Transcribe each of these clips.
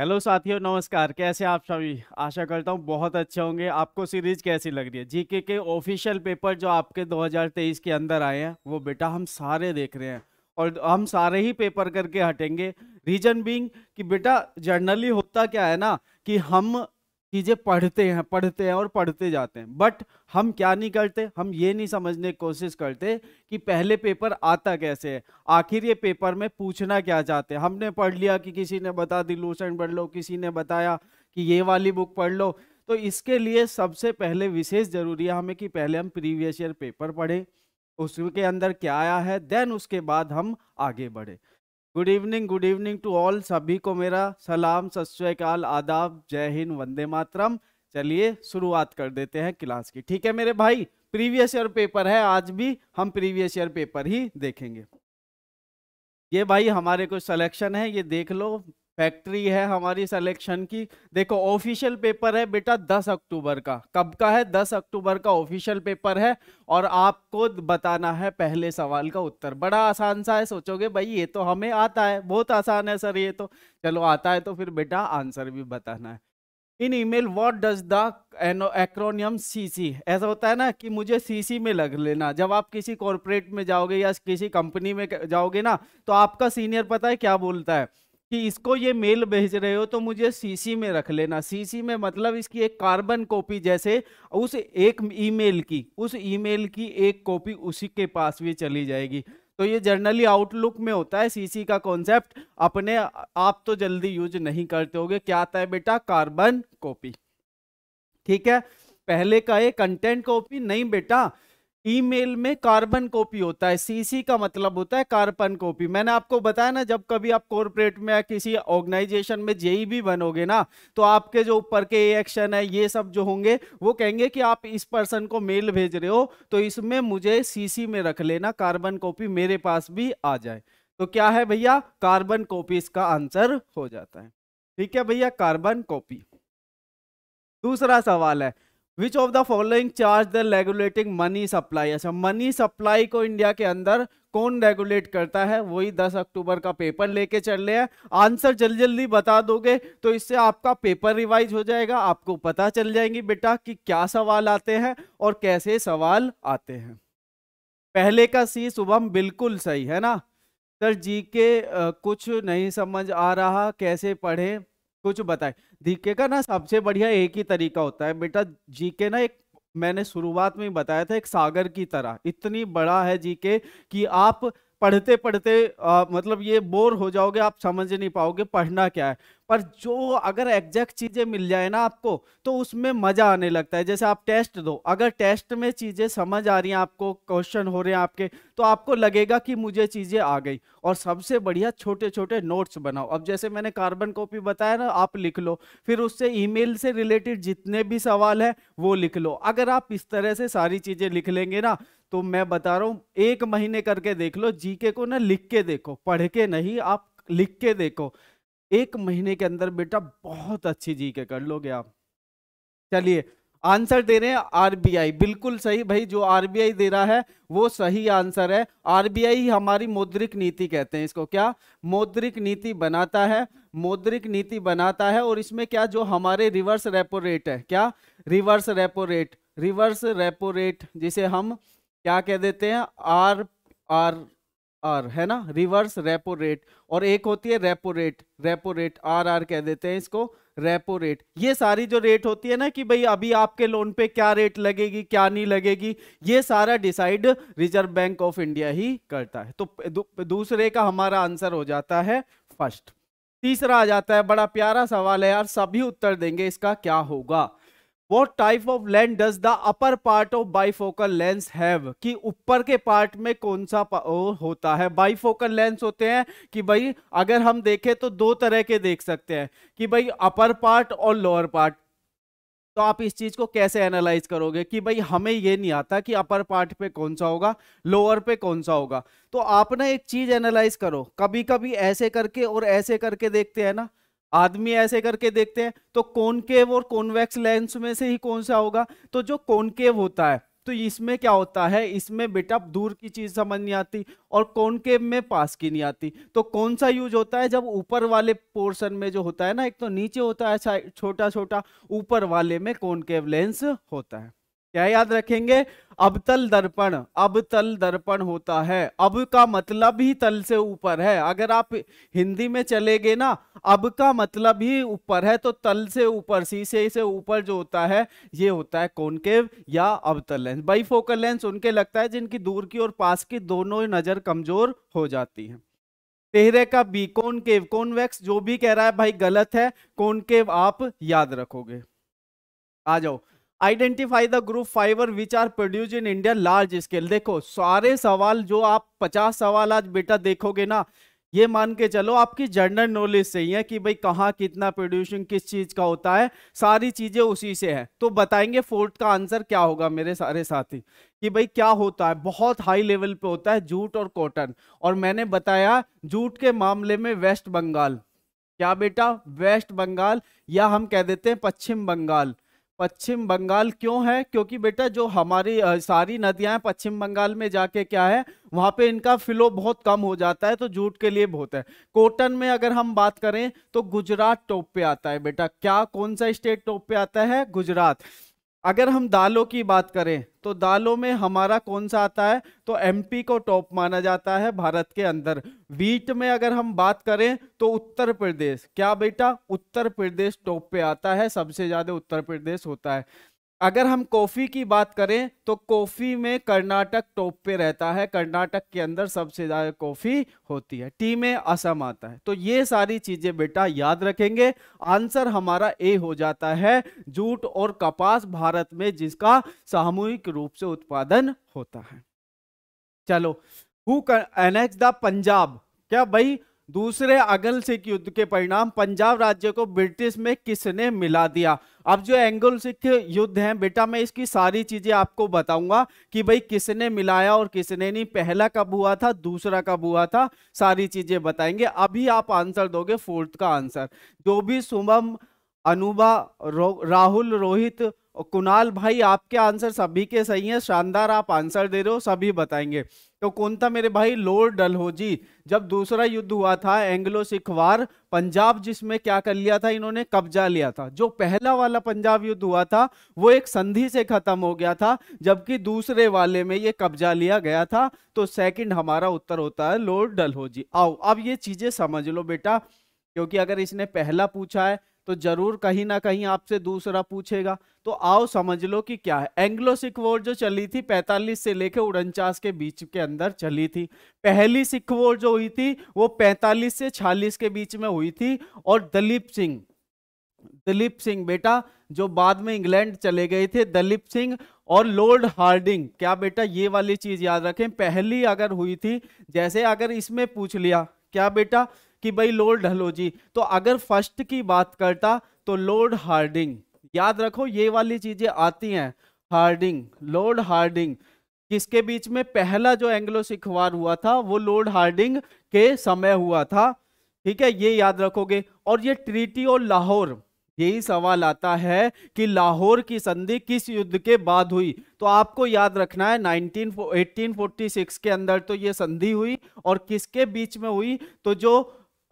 Hello साथियों नमस्कार कैसे आप सभी आशा करता हूँ बहुत अच्छे होंगे आपको सीरीज कैसी लग रही है जीके के ऑफिशियल पेपर जो आपके 2023 के अंदर आए हैं वो बेटा हम सारे देख रहे हैं और हम सारे ही पेपर करके हटेंगे रीजन बीइंग कि बेटा जर्नली होता क्या है ना कि हम चीज़ें पढ़ते हैं पढ़ते हैं और पढ़ते जाते हैं बट हम क्या नहीं करते हम ये नहीं समझने की कोशिश करते कि पहले पेपर आता कैसे है आखिर ये पेपर में पूछना क्या चाहते हैं हमने पढ़ लिया कि किसी ने बता दी लूसेंट पढ़ लो किसी ने बताया कि ये वाली बुक पढ़ लो तो इसके लिए सबसे पहले विशेष ज़रूरी है हमें कि पहले हम प्रीवियस ईयर पेपर पढ़ें उसके अंदर क्या आया है देन उसके बाद हम आगे बढ़ें good evening good evening to all सभी को मेरा सलाम श्रीकाल आदाब जय हिंद वंदे मातरम चलिए शुरुआत कर देते हैं क्लास की ठीक है मेरे भाई प्रीवियस ईयर पेपर है आज भी हम प्रीवियस ईयर पेपर ही देखेंगे ये भाई हमारे कुछ सिलेक्शन है ये देख लो फैक्ट्री है हमारी सिलेक्शन की देखो ऑफिशियल पेपर है बेटा 10 अक्टूबर का कब का है 10 अक्टूबर का ऑफिशियल पेपर है और आपको बताना है पहले सवाल का उत्तर बड़ा आसान सा है सोचोगे भाई ये तो हमें आता है बहुत आसान है सर ये तो चलो आता है तो फिर बेटा आंसर भी बताना है in email what does the acronym CC ऐसा होता है ना कि मुझे सीसी में लग लेना जब आप किसी कॉरपोरेट में जाओगे या किसी कंपनी में जाओगे ना तो आपका सीनियर पता है क्या बोलता है कि इसको ये मेल भेज रहे हो तो मुझे सीसी में रख लेना सीसी में मतलब इसकी एक कार्बन कॉपी जैसे उस एक ईमेल की उस ईमेल की एक कॉपी उसी के पास भी चली जाएगी तो ये जर्नली आउटलुक में होता है सीसी का कॉन्सेप्ट अपने आप तो जल्दी यूज नहीं करते होगे क्या आता है बेटा कार्बन कॉपी ठीक है पहले का ये कंटेंट कॉपी नहीं बेटा ईमेल में कार्बन कॉपी होता है सीसी का मतलब होता है कार्बन कॉपी मैंने आपको बताया ना जब कभी आप कॉरपोरेट में या किसी ऑर्गेनाइजेशन में जेई भी बनोगे ना तो आपके जो ऊपर के एक्शन है ये सब जो होंगे वो कहेंगे कि आप इस पर्सन को मेल भेज रहे हो तो इसमें मुझे सीसी में रख लेना कार्बन कॉपी मेरे पास भी आ जाए तो क्या है भैया कार्बन कॉपी इसका आंसर हो जाता है ठीक है भैया कार्बन कॉपी दूसरा सवाल है which of the following charge the regulating money supply अच्छा मनी सप्लाई को इंडिया के अंदर कौन रेगुलेट करता है वही 10 अक्टूबर का पेपर लेके चल रहे हैं आंसर जल्दी जल्दी बता दोगे तो इससे आपका पेपर रिवाइज हो जाएगा आपको पता चल जाएंगी बेटा कि क्या सवाल आते हैं और कैसे सवाल आते हैं पहले का सी शुभम बिल्कुल सही है ना सर जी के कुछ नहीं समझ आ रहा कैसे पढ़ें कुछ बताए जीके का ना सबसे बढ़िया एक ही तरीका होता है बेटा जीके ना एक मैंने शुरुआत में बताया था एक सागर की तरह इतनी बड़ा है जीके कि आप पढ़ते पढ़ते आ, मतलब ये बोर हो जाओगे आप समझ नहीं पाओगे पढ़ना क्या है पर जो अगर एग्जैक्ट चीज़ें मिल जाए ना आपको तो उसमें मज़ा आने लगता है जैसे आप टेस्ट दो अगर टेस्ट में चीज़ें समझ आ रही हैं आपको क्वेश्चन हो रहे हैं आपके तो आपको लगेगा कि मुझे चीज़ें आ गई और सबसे बढ़िया छोटे छोटे नोट्स बनाओ अब जैसे मैंने कार्बन कॉपी बताया ना आप लिख लो फिर उससे ई से रिलेटेड जितने भी सवाल हैं वो लिख लो अगर आप इस तरह से सारी चीज़ें लिख लेंगे ना तो मैं बता रहा हूं एक महीने करके देख लो जीके को ना लिख के देखो पढ़ के नहीं आप लिख के देखो एक महीने के अंदर बेटा बहुत अच्छी जीके कर लोगे आप चलिए आंसर दे रहे हैं आरबीआई बिल्कुल सही भाई जो आरबीआई दे रहा है वो सही आंसर है आरबीआई हमारी मौद्रिक नीति कहते हैं इसको क्या मौद्रिक नीति बनाता है मौद्रिक नीति बनाता है और इसमें क्या जो हमारे रिवर्स रेपो रेट है क्या reverse repo rate reverse repo rate जिसे हम क्या कह देते हैं आर आर आर है ना रिवर्स रेपो रेट और एक होती है repo rate repo rate R R कह देते हैं इसको रेपो रेट ये सारी जो रेट होती है ना कि भाई अभी आपके लोन पे क्या रेट लगेगी क्या नहीं लगेगी ये सारा decide Reserve bank of India ही करता है तो दू, दूसरे का हमारा आंसर हो जाता है फर्स्ट तीसरा आ जाता है बड़ा प्यारा सवाल है यार सभी उत्तर देंगे इसका क्या होगा what type of lens does the upper part of bifocal lens have कि ऊपर के पार्ट में कौन सा होता है बाईफोकल लेंस होते हैं कि भाई अगर हम देखें तो दो तरह के देख सकते हैं कि भाई अपर पार्ट और लोअर पार्ट तो आप इस चीज को कैसे एनालाइज करोगे कि भाई हमें ये नहीं आता कि अपर पार्ट पे कौन सा होगा लोअर पे कौन सा होगा तो आप ना एक चीज एनालाइज करो कभी कभी ऐसे करके और ऐसे करके देखते हैं ना आदमी ऐसे करके देखते हैं तो कॉनकेव और कॉन्वेक्स लेंस में से ही कौन सा होगा तो जो कॉनकेव होता है तो इसमें क्या होता है इसमें बेटा दूर की चीज समझ नहीं आती और कॉनकेव में पास की नहीं आती तो कौन सा यूज होता है जब ऊपर वाले पोर्शन में जो होता है ना एक तो नीचे होता है छोटा छोटा ऊपर वाले में कॉनकेव लेंस होता है क्या याद रखेंगे अब तल दर्पण अब तल दर्पण होता है अब का मतलब ही तल से ऊपर है अगर आप हिंदी में चले गए ना अब का मतलब ही ऊपर है तो तल से ऊपर शीशे से ऊपर जो होता है ये होता है कॉनकेव या अबतल लेंस बाई फोकल लेंस उनके लगता है जिनकी दूर की और पास की दोनों नजर कमजोर हो जाती है तेहरे का बी कॉनकेव कॉन्वेक्स जो भी कह रहा है भाई गलत है कॉनकेव आप याद रखोगे आ जाओ identify the group fibre which are produce in India large scale देखो सारे सवाल जो आप पचास सवाल आज बेटा देखोगे ना ये मान के चलो आपकी जनरल नॉलेज से ही है कि भाई कहाँ कितना प्रोड्यूशन किस चीज़ का होता है सारी चीज़ें उसी से है तो बताएंगे फोर्थ का आंसर क्या होगा मेरे सारे साथी कि भाई क्या होता है बहुत हाई लेवल पे होता है जूट और कॉटन और मैंने बताया जूट के मामले में वेस्ट बंगाल क्या बेटा वेस्ट बंगाल या हम कह देते हैं पश्चिम बंगाल पश्चिम बंगाल क्यों है क्योंकि बेटा जो हमारी सारी नदियां हैं पश्चिम बंगाल में जाके क्या है वहां पे इनका फ्लो बहुत कम हो जाता है तो जूट के लिए बहुत है कोटन में अगर हम बात करें तो गुजरात टॉप पे आता है बेटा क्या कौन सा स्टेट टॉप पे आता है गुजरात अगर हम दालों की बात करें तो दालों में हमारा कौन सा आता है तो एमपी को टॉप माना जाता है भारत के अंदर वीट में अगर हम बात करें तो उत्तर प्रदेश क्या बेटा उत्तर प्रदेश टॉप पे आता है सबसे ज्यादा उत्तर प्रदेश होता है अगर हम कॉफ़ी की बात करें तो कॉफ़ी में कर्नाटक टॉप पे रहता है कर्नाटक के अंदर सबसे ज़्यादा कॉफ़ी होती है टी में असम आता है तो ये सारी चीज़ें बेटा याद रखेंगे आंसर हमारा ए हो जाता है जूट और कपास भारत में जिसका सामूहिक रूप से उत्पादन होता है चलो हु एनेक्स द पंजाब क्या भाई दूसरे अगल सिख युद्ध के परिणाम पंजाब राज्य को ब्रिटिश में किसने मिला दिया अब जो एंगल सिख युद्ध है बेटा मैं इसकी सारी चीजें आपको बताऊंगा कि भाई किसने मिलाया और किसने नहीं पहला कब हुआ था दूसरा कब हुआ था सारी चीजें बताएंगे अभी आप आंसर दोगे फोर्थ का आंसर जो भी शुभम अनुभा रो, राहुल रोहित और कुणाल भाई आपके आंसर सभी के सही हैं शानदार आप आंसर दे रहे हो सभी बताएंगे तो कौन था मेरे भाई लॉर्ड डलहोजी जब दूसरा युद्ध हुआ था एंग्लो सिख वार पंजाब जिसमें क्या कर लिया था इन्होंने कब्जा लिया था जो पहला वाला पंजाब युद्ध हुआ था वो एक संधि से खत्म हो गया था जबकि दूसरे वाले में ये कब्जा लिया गया था तो सेकंड हमारा उत्तर होता है लॉर्ड डलहौजी आओ अब ये चीजें समझ लो बेटा क्योंकि अगर इसने पहला पूछा है तो जरूर कहीं ना कहीं आपसे दूसरा पूछेगा तो आओ समझ लो कि क्या है एंग्लो सिख वॉर जो चली थी 45 से लेकर उनचास के बीच के अंदर चली थी पहली सिख वॉर जो हुई थी वो 45 से 46 के बीच में हुई थी और दलीप सिंह दलीप सिंह बेटा जो बाद में इंग्लैंड चले गए थे दलीप सिंह और लॉर्ड हार्डिंग क्या बेटा ये वाली चीज याद रखें पहली अगर हुई थी जैसे अगर इसमें पूछ लिया क्या बेटा कि भाई लॉर्ड डहलोजी तो अगर फर्स्ट की बात करता तो लॉर्ड हार्डिंग याद रखो ये वाली चीजें आती हैं हार्डिंग लॉर्ड हार्डिंग किसके बीच में पहला जो एंग्लो सिख वार हुआ था वो लॉर्ड हार्डिंग के समय हुआ था ठीक है ये याद रखोगे और ये ट्रीटी और लाहौर यही सवाल आता है कि लाहौर की संधि किस युद्ध के बाद हुई तो आपको याद रखना है 19 1846 के अंदर तो ये संधि हुई और किसके बीच में हुई तो जो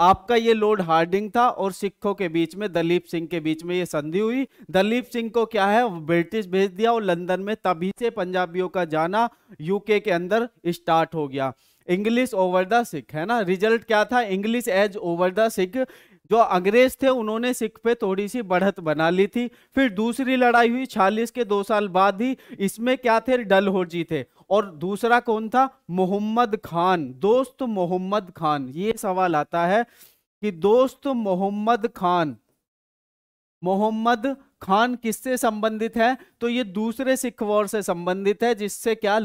आपका ये लोड हार्डिंग था और सिखों के बीच में दलीप सिंह के बीच में ये संधि हुई दलीप सिंह को क्या है ब्रिटिश भेज दिया और लंदन में तभी से पंजाबियों का जाना यूके के अंदर स्टार्ट हो गया इंग्लिश ओवर द सिख है ना रिजल्ट क्या था English edge over the Sikh जो अंग्रेज थे उन्होंने सिख पे थोड़ी सी बढ़त बना ली थी फिर दूसरी लड़ाई हुई छालीस के दो साल बाद ही इसमें क्या थे डल जी थे और दूसरा कौन था मोहम्मद खान दोस्त मोहम्मद खान ये सवाल आता है कि दोस्त मोहम्मद खान मोहम्मद खान किससे संबंधित है तो ये दूसरे सिख वॉर से संबंधित है जिससे क्या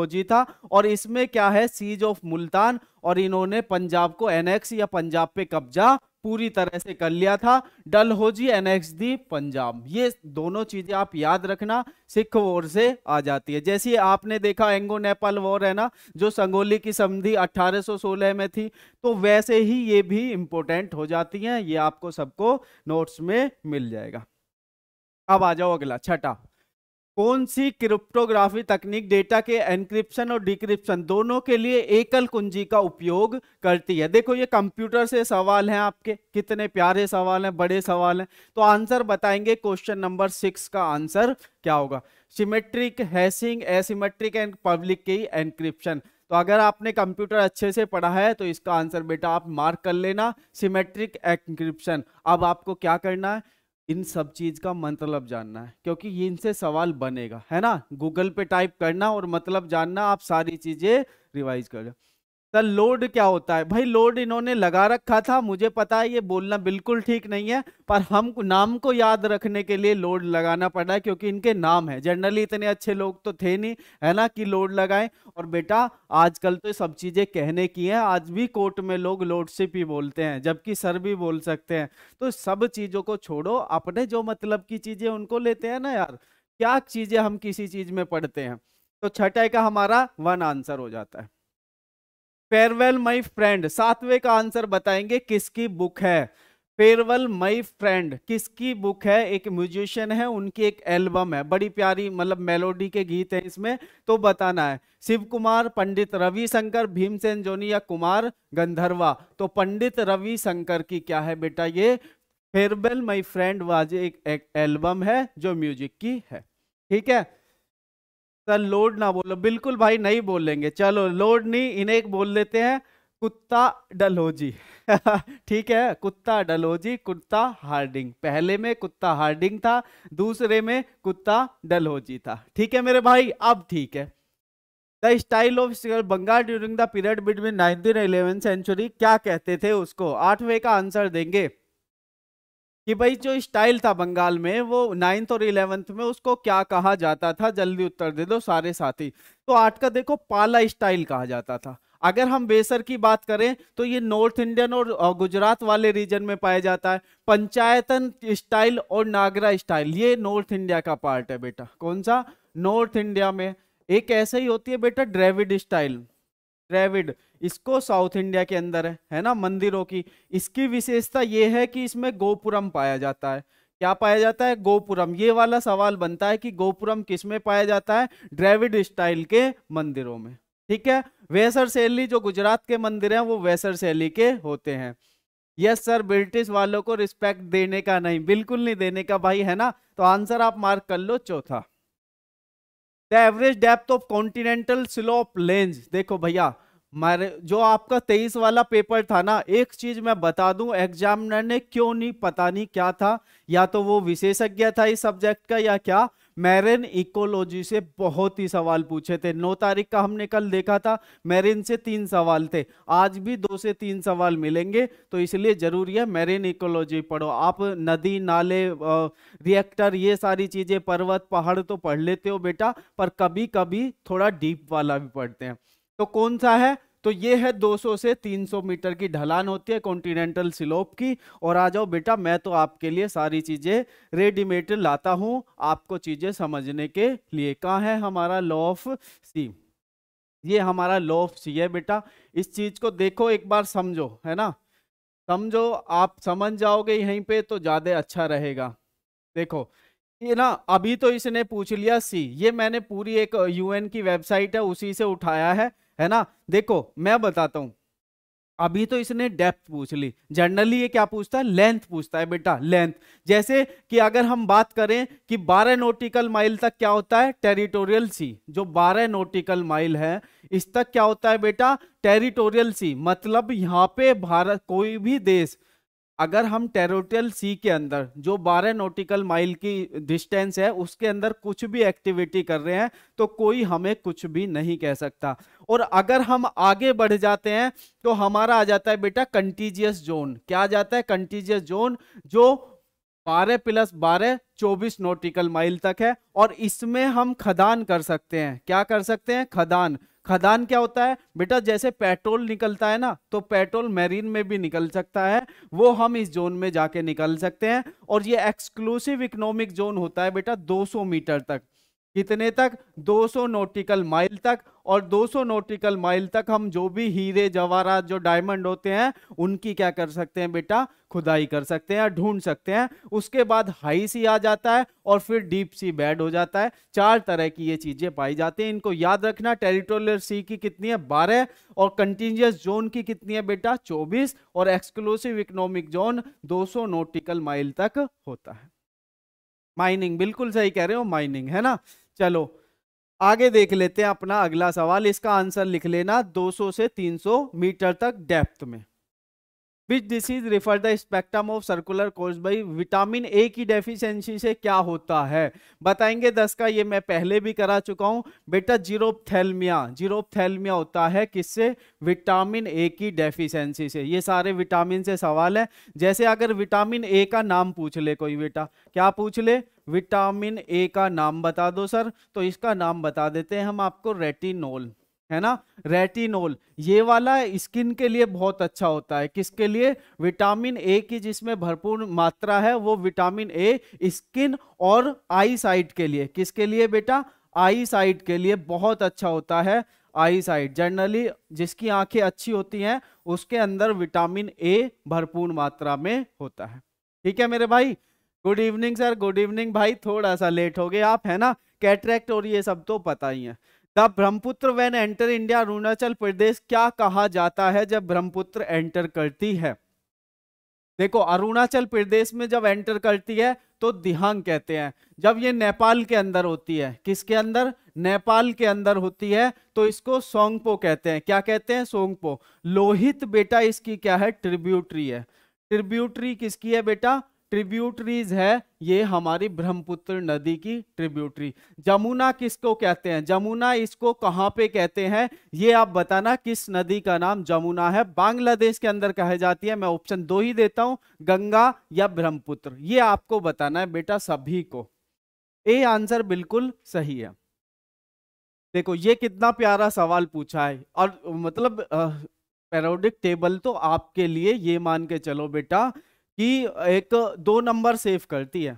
हो जी था और इसमें क्या है सीज ऑफ मुल्तान और इन्होंने पंजाब को एनेक्स या पंजाब पे कब्जा पूरी तरह से कर लिया था डलहोजी एनेक्स दी पंजाब ये दोनों चीजें आप याद रखना सिख वॉर से आ जाती है जैसे आपने देखा एंगो नेपाल वॉर है ना जो संगोली की समधि 1816 में थी तो वैसे ही ये भी इंपॉर्टेंट हो जाती हैं ये आपको सबको नोट्स में मिल जाएगा अब आ जाओ अगला छठा कौन सी क्रिप्टोग्राफी तकनीक डेटा के एनक्रिप्शन और डिक्रिप्शन दोनों के लिए एकल कुंजी का उपयोग करती है देखो ये कंप्यूटर से सवाल हैं आपके कितने प्यारे सवाल हैं बड़े सवाल हैं तो आंसर बताएंगे क्वेश्चन नंबर सिक्स का आंसर क्या होगा symmetric hashing asymmetric and public key encryption तो अगर आपने कंप्यूटर अच्छे से पढ़ा है तो इसका आंसर बेटा आप मार्क कर लेना सिमेट्रिक एनक्रिप्शन अब आपको क्या करना है इन सब चीज का मतलब जानना है क्योंकि इनसे सवाल बनेगा है ना गूगल पे टाइप करना और मतलब जानना आप सारी चीजें रिवाइज कर सर लोड क्या होता है भाई लोड इन्होंने लगा रखा था मुझे पता है ये बोलना बिल्कुल ठीक नहीं है पर हम नाम को याद रखने के लिए लोड लगाना पड़ा है क्योंकि इनके नाम है जनरली इतने अच्छे लोग तो थे नहीं है ना कि लोड लगाएं और बेटा आजकल तो सब चीज़ें कहने की हैं आज भी कोर्ट में लोग लोडशिप ही बोलते हैं जबकि सर भी बोल सकते हैं तो सब चीज़ों को छोड़ो अपने जो मतलब की चीज़ें उनको लेते हैं ना यार क्या चीज़ें हम किसी चीज़ में पढ़ते हैं तो छठे का हमारा वन आंसर हो जाता है फेयरवेल माई फ्रेंड सातवें का आंसर बताएंगे किसकी बुक है फेयरवेल माई फ्रेंड किसकी बुक है एक म्यूजिशियन है उनकी एक एल्बम है बड़ी प्यारी मतलब मेलोडी के गीत है इसमें तो बताना है शिव कुमार पंडित रविशंकर भीमसेन जोनी या कुमार गंधर्वा तो पंडित रविशंकर की क्या है बेटा ये फेयरवेल माई फ्रेंड वाज एक एल्बम है जो म्यूजिक की है ठीक है सर लोड ना बोलो बिल्कुल भाई नहीं बोलेंगे चलो लोड नहीं इन्हें एक बोल लेते हैं कुत्ता डलहोजी ठीक है कुत्ता डलोजी कुत्ता हार्डिंग पहले में कुत्ता हार्डिंग था दूसरे में कुत्ता डलहोजी था ठीक है मेरे भाई अब ठीक है the style of Bengal during the period between nineteen eleven century क्या कहते थे उसको आठवें का आंसर देंगे कि भाई जो स्टाइल था बंगाल में वो नाइन्थ और इलेवेंथ में उसको क्या कहा जाता था जल्दी उत्तर दे दो सारे साथी तो आठ का देखो पाला स्टाइल कहा जाता था अगर हम बेसर की बात करें तो ये नॉर्थ इंडियन और गुजरात वाले रीजन में पाया जाता है पंचायतन स्टाइल और नागरा स्टाइल ये नॉर्थ इंडिया का पार्ट है बेटा कौन सा नॉर्थ इंडिया में एक ऐसे ही होती है बेटा ड्रेविड स्टाइल द्रविड इसको साउथ इंडिया के अंदर है है ना मंदिरों की इसकी विशेषता ये है कि इसमें गोपुरम पाया जाता है क्या पाया जाता है गोपुरम ये वाला सवाल बनता है कि गोपुरम किस में पाया जाता है ड्रेविड स्टाइल के मंदिरों में ठीक है वैसर शैली जो गुजरात के मंदिर हैं वो वैसर शैली के होते हैं यस सर ब्रिटिश वालों को रिस्पेक्ट देने का नहीं बिल्कुल नहीं देने का भाई है ना तो आंसर आप मार्क कर लो चौथा the average depth of continental slope लेंज देखो भैया मारे जो आपका तेईस वाला पेपर था ना एक चीज मैं बता दूं एग्जामिनर ने क्यों नहीं पता नहीं क्या था या तो वो विशेषज्ञ था इस सब्जेक्ट का या क्या मैरिन इकोलॉजी से बहुत ही सवाल पूछे थे नौ तारीख का हमने कल देखा था मैरिन से तीन सवाल थे आज भी दो से तीन सवाल मिलेंगे तो इसलिए जरूरी है मैरिन इकोलॉजी पढ़ो आप नदी नाले रिएक्टर ये सारी चीज़ें पर्वत पहाड़ तो पढ़ लेते हो बेटा पर कभी कभी थोड़ा डीप वाला भी पढ़ते हैं तो कौन सा है तो ये है 200 से 300 मीटर की ढलान होती है कॉन्टिनेंटल स्लोप की और आ जाओ बेटा मैं तो आपके लिए सारी चीज़ें रेडीमेड लाता हूँ आपको चीज़ें समझने के लिए कहाँ है हमारा लॉ ऑफ सी ये हमारा लॉ ऑफ सी है बेटा इस चीज़ को देखो एक बार समझो है ना समझो आप समझ जाओगे यहीं पे तो ज़्यादा अच्छा रहेगा देखो ये ना अभी तो इसने पूछ लिया सी ये मैंने पूरी एक यूएन की वेबसाइट है उसी से उठाया है है ना देखो मैं बताता हूं अभी तो इसने डेप्थ पूछ ली जनरली ये क्या पूछता है लेंथ पूछता है बेटा लेंथ जैसे कि अगर हम बात करें कि 12 नोटिकल माइल तक क्या होता है टेरिटोरियल सी जो 12 नोटिकल माइल है इस तक क्या होता है बेटा टेरिटोरियल सी मतलब यहाँ पे भारत कोई भी देश अगर हम टेरिटोरियल सी के अंदर जो 12 नोटिकल माइल की डिस्टेंस है उसके अंदर कुछ भी एक्टिविटी कर रहे हैं तो कोई हमें कुछ भी नहीं कह सकता और अगर हम आगे बढ़ जाते हैं तो हमारा आ जाता है बेटा कंटीजियस जोन क्या आ जाता है कंटीजियस जोन जो 12 प्लस 12 24 नोटिकल माइल तक है और इसमें हम खदान कर सकते हैं क्या कर सकते हैं खदान खदान क्या होता है बेटा जैसे पेट्रोल निकलता है ना तो पेट्रोल मैरीन में भी निकल सकता है वो हम इस जोन में जाके निकल सकते हैं और ये एक्सक्लूसिव इकोनॉमिक जोन होता है बेटा 200 मीटर तक कितने तक 200 नोटिकल माइल तक और 200 नोटिकल माइल तक हम जो भी हीरे जवाहरात जो डायमंड होते हैं उनकी क्या कर सकते हैं बेटा खुदाई कर सकते हैं ढूंढ सकते हैं उसके बाद हाई सी आ जाता है और फिर डीप सी बेड हो जाता है चार तरह की ये चीजें पाई जाती हैं इनको याद रखना टेरिटोरियल सी की कितनी है बारह और कंटिन्यूस जोन की कितनी है बेटा चौबीस और एक्सक्लूसिव इकोनॉमिक जोन दो नोटिकल माइल तक होता है माइनिंग बिल्कुल सही कह रहे हो माइनिंग है ना चलो आगे देख लेते हैं अपना अगला सवाल इसका आंसर लिख लेना 200 से 300 मीटर तक डेप्थ में which is refer the spectrum of circular course भाई विटामिन ए की डेफिशिएंसी से क्या होता है बताएंगे दस का ये मैं पहले भी करा चुका हूँ बेटा जीरोपथेलमिया जीरोपथेलमिया होता है किससे विटामिन ए की डेफिशिएंसी से ये सारे विटामिन से सवाल है जैसे अगर विटामिन ए का नाम पूछ ले कोई बेटा क्या पूछ ले विटामिन ए का नाम बता दो सर तो इसका नाम बता देते हैं हम आपको रेटिनोल है ना रेटिनोल ये वाला स्किन के लिए बहुत अच्छा होता है किसके लिए विटामिन ए की जिसमें भरपूर मात्रा है वो विटामिन ए स्किन और आई साइट के लिए किसके लिए बेटा आई साइट के लिए बहुत अच्छा होता है आई साइट जनरली जिसकी आंखें अच्छी होती हैं उसके अंदर विटामिन ए भरपूर मात्रा में होता है ठीक है मेरे भाई good evening sir good evening भाई थोड़ा सा लेट हो गए आप है ना कैटरेक्ट और ये सब तो पता ही है the Brahmaputra when enter India Arunachal Pradesh क्या कहा जाता है जब ब्रह्मपुत्र एंटर करती है देखो अरुणाचल प्रदेश में जब एंटर करती है तो दिहांग कहते हैं जब ये नेपाल के अंदर होती है किसके अंदर नेपाल के अंदर होती है तो इसको सोंगपो कहते हैं क्या कहते हैं सोंगपो लोहित बेटा इसकी क्या है ट्रिब्यूटरी है ट्रिब्यूटरी किसकी है बेटा ट्रिब्यूटरीज है ये हमारी ब्रह्मपुत्र नदी की ट्रिब्यूटरी जमुना किसको कहते हैं जमुना इसको कहाँ पे कहते हैं ये आप बताना किस नदी का नाम जमुना है बांग्लादेश के अंदर कहा जाती है मैं ऑप्शन दो ही देता हूँ गंगा या ब्रह्मपुत्र ये आपको बताना है बेटा सभी को ए आंसर बिल्कुल सही है देखो ये कितना प्यारा सवाल पूछा है और मतलब पेरोडिक टेबल तो आपके लिए ये मान के चलो बेटा कि एक दो नंबर सेव करती है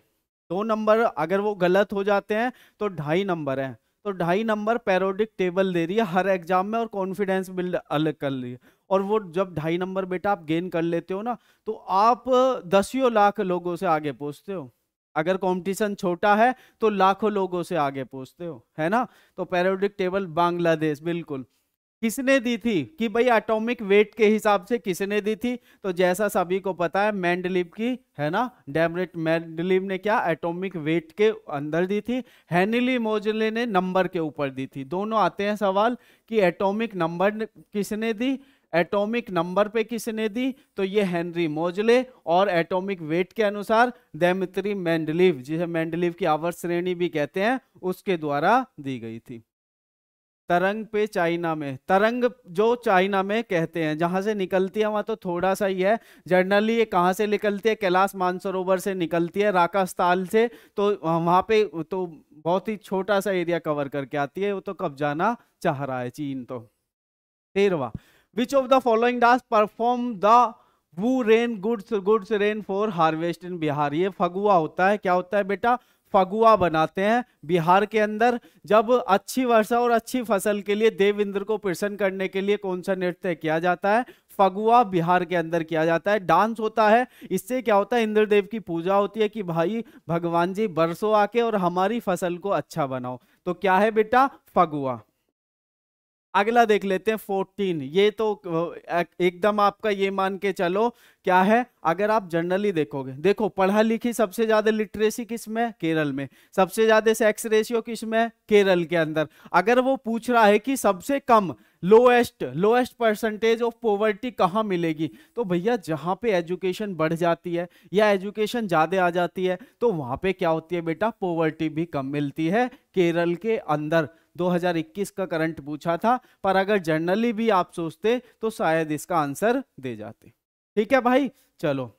दो नंबर अगर वो गलत हो जाते हैं तो ढाई नंबर है तो ढाई नंबर पैरोडिक टेबल दे रही है हर एग्जाम में और कॉन्फिडेंस बिल्ड अलग कर रही है और वो जब ढाई नंबर बेटा आप गेन कर लेते हो ना तो आप दसियों लाख लोगों से आगे पूछते हो अगर कंपटीशन छोटा है तो लाखों लोगों से आगे पूछते हो है ना तो पैरोडिक टेबल बांग्लादेश बिल्कुल किसने दी थी कि भाई एटॉमिक वेट के हिसाब से किसने दी थी तो जैसा सभी को पता है मैंडलिव की है ना डेमरेट मैंडलिव ने क्या एटॉमिक वेट के अंदर दी थी हैनिली मोजले ने नंबर के ऊपर दी थी दोनों आते हैं सवाल कि एटॉमिक नंबर किसने दी एटॉमिक नंबर पे किसने दी तो ये हेनरी मोजले और एटॉमिक वेट के अनुसार दैमित्री मैंडलिव जिसे मैंडलिव की आवर्त श्रेणी भी कहते हैं उसके द्वारा दी गई थी तरंग पे चाइना में तरंग जो चाइना में कहते हैं जहाँ से निकलती है वहाँ तो थोड़ा सा ही है जनरली ये कहाँ से निकलती है कैलाश मानसरोवर से निकलती है राकास्ताल से तो वहाँ पे तो बहुत ही छोटा सा एरिया कवर करके आती है वो तो कब जाना चाह रहा है चीन तो तेरवा which of the following dance perform the woo rain gods gods rain for harvest in Bihar ये फगुआ होता है क्या होता है बेटा फगुआ बनाते हैं बिहार के अंदर जब अच्छी वर्षा और अच्छी फसल के लिए देव इंद्र को प्रसन्न करने के लिए कौन सा नृत्य किया जाता है फगुआ बिहार के अंदर किया जाता है डांस होता है इससे क्या होता है इंद्रदेव की पूजा होती है कि भाई भगवान जी बरसों आके और हमारी फसल को अच्छा बनाओ तो क्या है बेटा फगुआ अगला देख लेते हैं फोर्टीन ये तो एकदम आपका ये मान के चलो क्या है अगर आप जनरली देखोगे देखो पढ़ा लिखी सबसे ज्यादा लिटरेसी किस में केरल में सबसे ज्यादा सेक्स रेशियो किस में केरल के अंदर अगर वो पूछ रहा है कि सबसे कम lowest lowest percentage of poverty कहाँ मिलेगी तो भैया जहाँ पे एजुकेशन बढ़ जाती है या एजुकेशन ज़्यादा आ जाती है तो वहाँ पे क्या होती है बेटा पोवर्टी भी कम मिलती है केरल के अंदर 2021 का करंट पूछा था पर अगर जनरली भी आप सोचते तो शायद इसका आंसर दे जाते ठीक है भाई चलो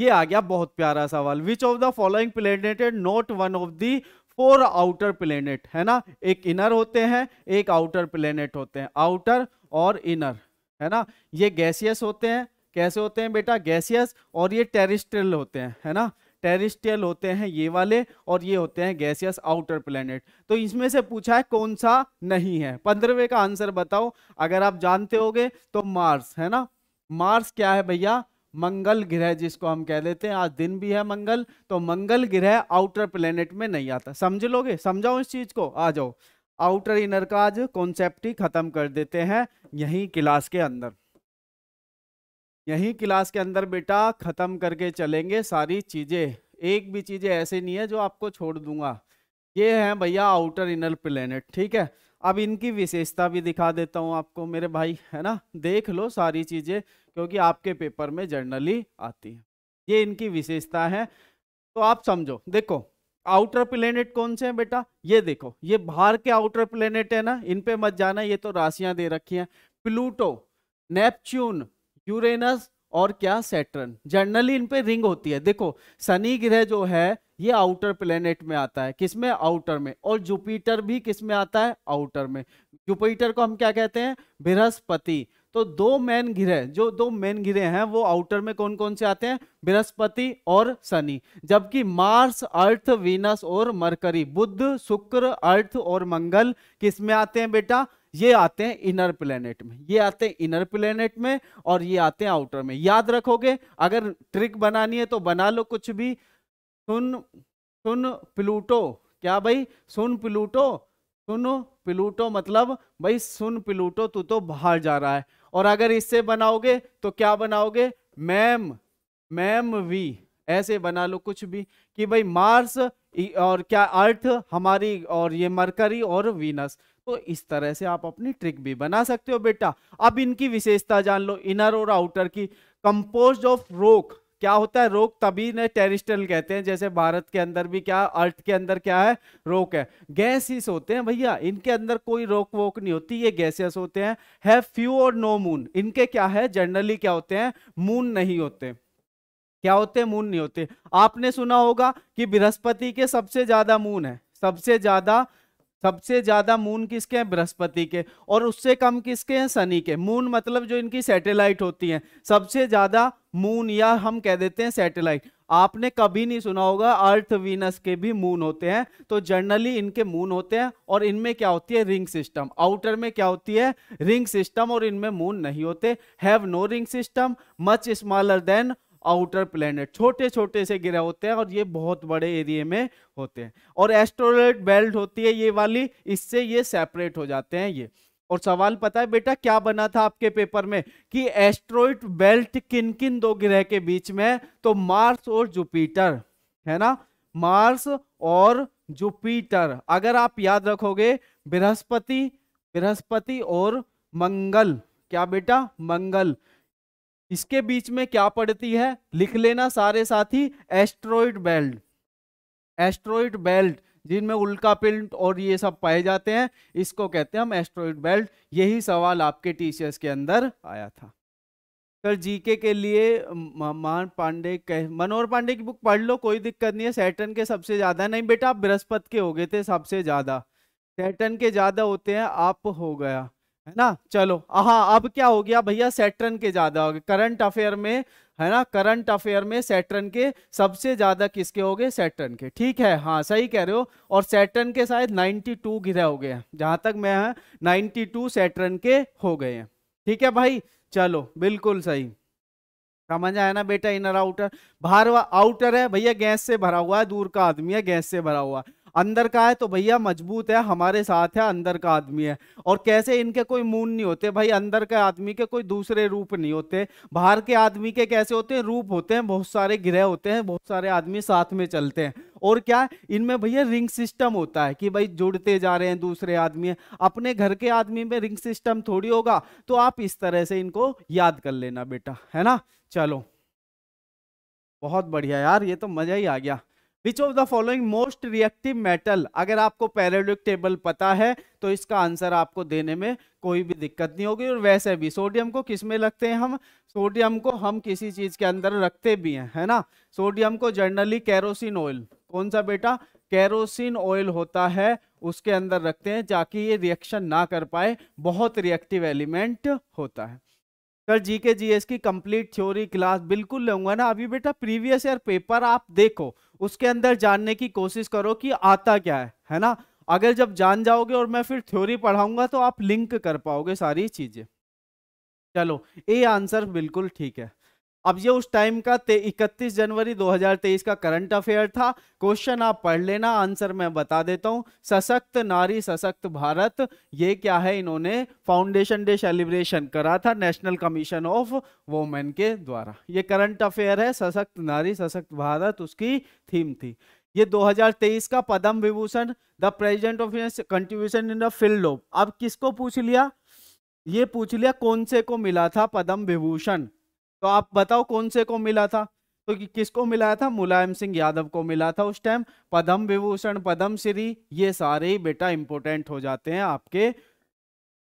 ये आ गया बहुत प्यारा सवाल which of the following planet not one of the four outer planet है ना एक इनर होते हैं एक आउटर प्लेनेट होते हैं आउटर और इनर है ना ये गैसियस होते हैं कैसे होते हैं बेटा गैसियस और ये टेरिस्ट्रियल होते हैं है ना टेरिस्टियल होते हैं ये वाले और ये होते हैं गैसियस आउटर प्लेनेट तो इसमें से पूछा है कौन सा नहीं है पंद्रहवें का आंसर बताओ अगर आप जानते हो तो मार्स है ना मार्स क्या है भैया मंगल ग्रह जिसको हम कह देते हैं आज दिन भी है मंगल तो मंगल ग्रह आउटर प्लेनेट में नहीं आता समझ लोगे समझाओ इस चीज को आ जाओ आउटर इनर का आज कॉन्सेप्ट ही खत्म कर देते हैं यही क्लास के अंदर यही क्लास के अंदर बेटा ख़त्म करके चलेंगे सारी चीज़ें एक भी चीज़ें ऐसे नहीं है जो आपको छोड़ दूंगा ये है भैया आउटर इनर प्लेनेट ठीक है अब इनकी विशेषता भी दिखा देता हूँ आपको मेरे भाई है ना देख लो सारी चीज़ें क्योंकि आपके पेपर में जर्नली आती है ये इनकी विशेषता है तो आप समझो देखो आउटर प्लेनेट कौन से हैं बेटा ये देखो ये बाहर के आउटर प्लेनेट है ना इन पे मत जाना ये तो राशियां दे रखी हैं प्लूटो नेपच्यून यूरेनस और क्या सैटर्न जनरली इन पे रिंग होती है देखो शनि ग्रह जो है ये आउटर प्लेनेट में आता है किसमें आउटर में और जुपिटर भी किसमें आता है आउटर में जुपिटर को हम क्या कहते हैं बृहस्पति तो दो मेन ग्रह जो दो मेन ग्रह हैं वो आउटर में कौन कौन से आते हैं बृहस्पति और शनि जबकि मार्स अर्थ वीनस और मरकरी बुद्ध शुक्र अर्थ और मंगल किसमें आते हैं बेटा ये आते हैं इनर प्लेनेट में ये आते हैं इनर प्लेनेट में और ये आते हैं आउटर में याद रखोगे अगर ट्रिक बनानी है तो बना लो कुछ भी सुन सुन प्लूटो क्या भाई सुन प्लूटो सुन प्लूटो मतलब भाई सुन प्लूटो तू तो बाहर जा रहा है और अगर इससे बनाओगे तो क्या बनाओगे मैम मैम वी ऐसे बना लो कुछ भी कि भाई मार्स और क्या अर्थ हमारी और ये मरकरी और वीनस तो इस तरह से आप अपनी ट्रिक भी बना सकते हो बेटा अब इनकी विशेषता जान लो इनर और आउटर की कंपोज ऑफ रोक क्या होता है रोक तभी ने टेरिस्टल कहते हैं जैसे भारत के अंदर भी क्या अर्थ के अंदर क्या है रोक है गैसिस होते हैं भैया इनके अंदर कोई रोक वोक नहीं होती ये गैसेस होते हैं है फ्यू और नो मून इनके क्या है जनरली क्या होते हैं मून नहीं होते क्या होते हैं मून नहीं होते आपने सुना होगा कि बृहस्पति के सबसे ज्यादा मून है सबसे ज्यादा सबसे ज्यादा मून किसके हैं बृहस्पति के और उससे कम किसके हैं शनि के मून मतलब जो इनकी सैटेलाइट होती हैं सबसे ज्यादा मून या हम कह देते हैं सैटेलाइट आपने कभी नहीं सुना होगा अर्थ वीनस के भी मून होते हैं तो जनरली इनके मून होते हैं और इनमें क्या होती है रिंग सिस्टम आउटर में क्या होती है रिंग सिस्टम और इनमें मून नहीं होते have no ring system much smaller than outer planet छोटे छोटे से ग्रह होते हैं और ये बहुत बड़े एरिए में होते हैं और एस्ट्रोलाइट बेल्ट होती है ये वाली इससे ये सेपरेट हो जाते हैं ये और सवाल पता है बेटा क्या बना था आपके पेपर में कि एस्ट्रोइड बेल्ट किन किन दो ग्रह के बीच में है तो मार्स और जुपीटर है ना मार्स और जुपीटर अगर आप याद रखोगे बृहस्पति बृहस्पति और मंगल क्या बेटा मंगल इसके बीच में क्या पड़ती है लिख लेना सारे साथी एस्ट्रॉइड बेल्ट एस्ट्रॉइड बेल्ट जिनमें उल्का पिल्ट और ये सब पाए जाते हैं इसको कहते हैं हम एस्ट्रॉइड बेल्ट यही सवाल आपके टीचर्स के अंदर आया था सर जीके के लिए मान पांडे कह मनोहर पांडे की बुक पढ़ लो कोई दिक्कत नहीं है सैटन के सबसे ज़्यादा नहीं बेटा आप बृहस्पति के हो गए थे सबसे ज़्यादा सैटन के ज़्यादा होते हैं आप हो गया है ना चलो हाँ अब क्या हो गया भैया सेट्रन के ज्यादा हो गए करंट अफेयर में है ना करंट अफेयर में सेट्रन के सबसे ज्यादा किसके हो गए सेटरन के ठीक है हाँ सही कह रहे हो और सैटर्न के शायद 92 गिरे हो गए हैं जहां तक मैं है 92 सेटरन के हो गए हैं ठीक है भाई चलो बिल्कुल सही समझ आया ना बेटा इनर आउटर बाहर आउटर है भैया गैस से भरा हुआ है दूर का आदमी है गैस से भरा हुआ है अंदर का है तो भैया मजबूत है हमारे साथ है अंदर का आदमी है और कैसे इनके कोई मून नहीं होते भाई अंदर के आदमी के कोई दूसरे रूप नहीं होते बाहर के आदमी के कैसे होते हैं रूप होते हैं बहुत सारे ग्रह होते हैं बहुत सारे आदमी साथ में चलते हैं और क्या इनमें भैया रिंग सिस्टम होता है कि भाई जुड़ते जा रहे हैं दूसरे आदमी अपने घर के आदमी में रिंग सिस्टम थोड़ी होगा तो आप इस तरह से इनको याद कर लेना बेटा है ना चलो बहुत बढ़िया यार ये तो मजा ही आ गया which of the following most reactive metal अगर आपको पैरेडिक टेबल पता है तो इसका आंसर आपको देने में कोई भी दिक्कत नहीं होगी और वैसे भी सोडियम को किस में रखते हैं हम सोडियम को हम किसी चीज के अंदर रखते भी हैं है ना सोडियम को जनरली कैरोसिन ऑयल कौन सा बेटा कैरोसिन ऑयल होता है उसके अंदर रखते हैं ताकि ये रिएक्शन ना कर पाए बहुत रिएक्टिव एलिमेंट होता है sir G K G S की कंप्लीट थ्योरी क्लास बिल्कुल लूंगा ना अभी बेटा प्रीवियस ईयर पेपर आप देखो उसके अंदर जानने की कोशिश करो कि आता क्या है है ना अगर जब जान जाओगे और मैं फिर थ्योरी पढ़ाऊंगा तो आप लिंक कर पाओगे सारी चीजें चलो ए आंसर बिल्कुल ठीक है अब ये उस टाइम का इकतीस जनवरी 2023 का करंट अफेयर था क्वेश्चन आप पढ़ लेना आंसर मैं बता देता हूँ सशक्त नारी सशक्त भारत ये क्या है इन्होंने फाउंडेशन डे सेलिब्रेशन करा था नेशनल कमीशन ऑफ वोमेन के द्वारा ये करंट अफेयर है सशक्त नारी सशक्त भारत उसकी थीम थी ये 2023 का Padma Vibhushan the president of contribution in the field of अब किसको पूछ लिया ये पूछ लिया कौन से को मिला था पद्म विभूषण तो आप बताओ कौन से को मिला था तो कि किसको मिला था मुलायम सिंह यादव को मिला था उस टाइम पद्म विभूषण पद्म श्री ये सारे ही बेटा इंपोर्टेंट हो जाते हैं आपके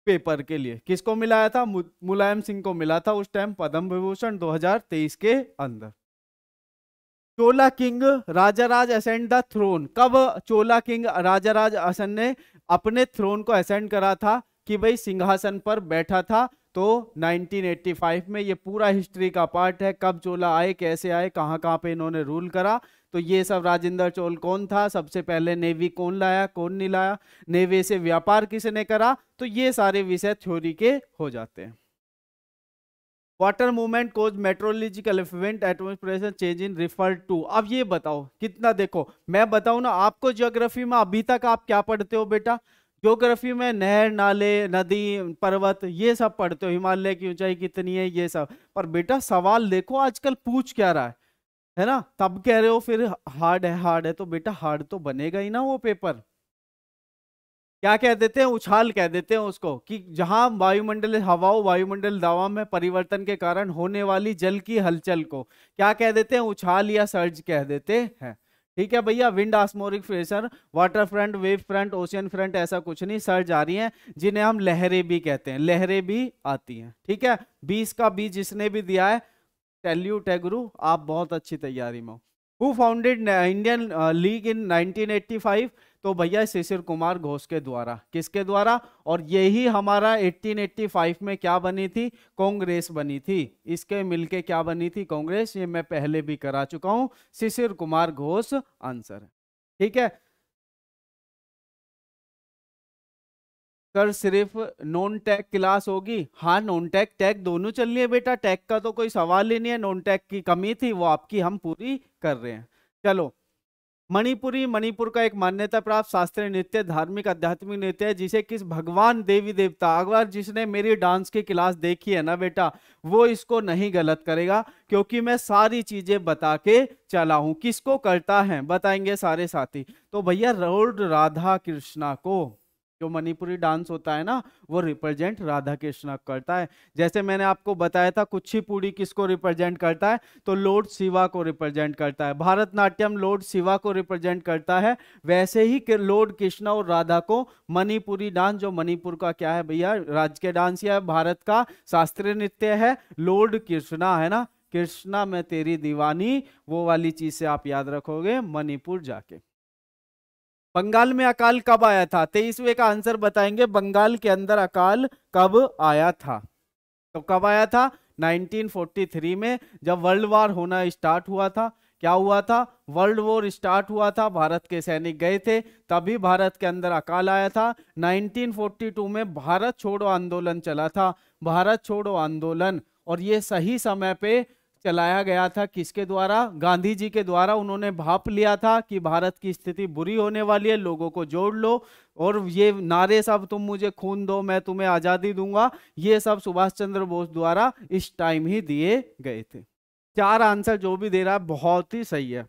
पेपर के लिए किसको मिलाया था मुलायम सिंह को मिला था उस टाइम पद्म विभूषण 2023 के अंदर Chola king Rajaraja ascend the throne कब चोला किंग राजा राज असन ने अपने थ्रोन को असेंड करा था कि भाई सिंहासन पर बैठा था तो 1985 में ये पूरा हिस्ट्री का पार्ट है कब चोला आए कैसे आए कहाँ कहाँ पे इन्होंने रूल करा तो ये सब राजेंद्र चोल कौन था सबसे पहले नेवी कौन लाया कौन नहीं लाया नेवी से व्यापार किसने करा तो ये सारे विषय थ्योरी के हो जाते हैं water movement cause meteorological effect atmospheric change in refer to अब ये बताओ कितना देखो मैं बताऊ ना आपको ज्योग्राफी में अभी तक आप क्या पढ़ते हो बेटा ज्योग्राफी में नहर नाले नदी पर्वत ये सब पढ़ते हो हिमालय की ऊंचाई कितनी है ये सब पर बेटा सवाल देखो आजकल पूछ क्या रहा है है ना तब कह रहे हो फिर हार्ड है हार्ड है तो बेटा हार्ड तो बनेगा ही ना वो पेपर क्या कह देते हैं उछाल कह देते हैं उसको कि जहां वायुमंडल हवाओं वायुमंडल दवा में परिवर्तन के कारण होने वाली जल की हलचल को क्या कह देते हैं उछाल या सर्ज कह देते हैं ठीक है भैया wind atmospheric pressure water front wave front ocean front ऐसा कुछ नहीं सर जा रही है जिन्हें हम लहरें भी कहते हैं लहरें भी आती हैं ठीक है बीस का बीज जिसने भी दिया है टेल्यू टेगुरु आप बहुत अच्छी तैयारी में हो who founded Indian league in 1985 तो भैया शिशिर कुमार घोष के द्वारा किसके द्वारा और यही हमारा 1885 में क्या बनी थी कांग्रेस बनी थी इसके मिलके क्या बनी थी कांग्रेस ये मैं पहले भी करा चुका हूं शिशिर कुमार घोष आंसर ठीक है कर सिर्फ नॉन टैक क्लास होगी हाँ नॉन टैक टैक दोनों चल रही है बेटा टैक का तो कोई सवाल ही नहीं है नॉन टैक की कमी थी वो आपकी हम पूरी कर रहे हैं चलो मणिपुरी मणिपुर का एक मान्यता प्राप्त शास्त्रीय नृत्य धार्मिक आध्यात्मिक नृत्य है जिसे किस भगवान देवी देवता अगर जिसने मेरी डांस की क्लास देखी है ना बेटा वो इसको नहीं गलत करेगा क्योंकि मैं सारी चीजें बता के चला हूं किसको करता है बताएंगे सारे साथी तो भैया रोड राधा कृष्णा को जो मणिपुरी डांस होता है ना वो रिप्रेजेंट राधा कृष्ण करता है जैसे मैंने आपको बताया था कुच्छीपुड़ी किसको रिप्रेजेंट करता है तो लॉर्ड शिवा को रिप्रेजेंट करता है भारतनाट्यम लॉर्ड शिवा को रिप्रेजेंट करता है वैसे ही लॉर्ड कृष्ण और राधा को मणिपुरी डांस जो मणिपुर का क्या है भैया राज्य के डांस या भारत का शास्त्रीय नृत्य है लॉर्ड कृष्णा है ना कृष्णा में तेरी दीवानी वो वाली चीज से आप याद रखोगे मणिपुर जाके बंगाल में अकाल कब आया था तेईसवे का आंसर बताएंगे बंगाल के अंदर अकाल कब आया था तो कब आया था 1943 में जब वर्ल्ड वार होना स्टार्ट हुआ था क्या हुआ था वर्ल्ड वॉर स्टार्ट हुआ था भारत के सैनिक गए थे तभी भारत के अंदर अकाल आया था 1942 में भारत छोड़ो आंदोलन चला था भारत छोड़ो आंदोलन और ये सही समय पे चलाया गया था किसके द्वारा गांधी जी के द्वारा उन्होंने भाप लिया था कि भारत की स्थिति बुरी होने वाली है लोगों को जोड़ लो और ये नारे सब तुम मुझे खून दो मैं तुम्हें आज़ादी दूंगा ये सब सुभाष चंद्र बोस द्वारा इस टाइम ही दिए गए थे चार आंसर जो भी दे रहा है बहुत ही सही है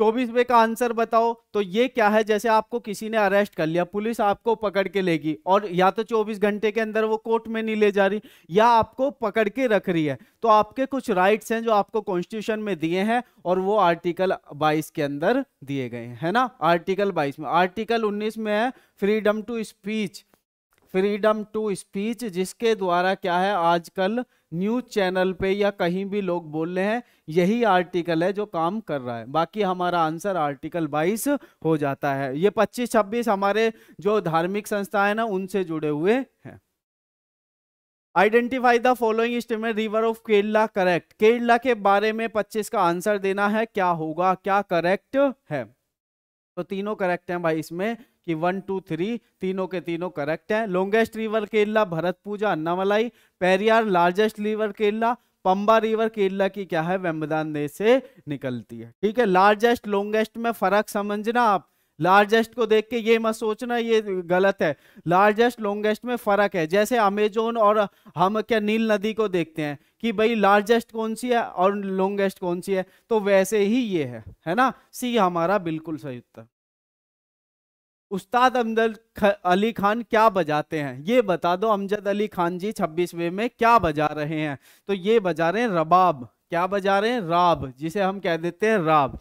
चौबीसवें का आंसर बताओ तो ये क्या है जैसे आपको किसी ने अरेस्ट कर लिया पुलिस आपको पकड़ के लेगी और या तो 24 घंटे के अंदर वो कोर्ट में नहीं ले जा रही या आपको पकड़ के रख रही है तो आपके कुछ राइट्स हैं जो आपको कॉन्स्टिट्यूशन में दिए हैं और वो आर्टिकल 22 के अंदर दिए गए हैं है ना आर्टिकल 22 में आर्टिकल 19 में है freedom to speech freedom to speech जिसके द्वारा क्या है आजकल न्यूज चैनल पे या कहीं भी लोग बोल रहे हैं यही आर्टिकल है जो काम कर रहा है बाकी हमारा आंसर आर्टिकल 22 हो जाता है ये 25-26 हमारे जो धार्मिक संस्था है ना उनसे जुड़े हुए हैं identify the following statement river of Kerala correct Kerala के बारे में पच्चीस का आंसर देना है क्या होगा क्या करेक्ट है तो तीनों करेक्ट हैं भाई इसमें कि वन टू थ्री तीनों के तीनों करेक्ट है longest river Kerala Bharathapuzha Anamalai Periyar largest river Kerala Pamba river Kerala की क्या है वेम्बदान देश से निकलती है ठीक है लार्जेस्ट लॉन्गेस्ट में फर्क समझना आप लार्जेस्ट को देख के ये मत सोचना ये गलत है लार्जेस्ट लॉन्गेस्ट में फर्क है जैसे अमेजोन और हम क्या नील नदी को देखते हैं कि भाई लार्जेस्ट कौन सी है और लॉन्गेस्ट कौन सी है तो वैसे ही ये है है ना सी हमारा बिल्कुल सही उत्तर उस्ताद अमजद अली खान क्या बजाते हैं ये बता दो अमजद अली खान जी छब्बीसवें में क्या बजा रहे हैं तो ये बजा रहे हैं रबाब क्या बजा रहे हैं राब जिसे हम कह देते हैं राब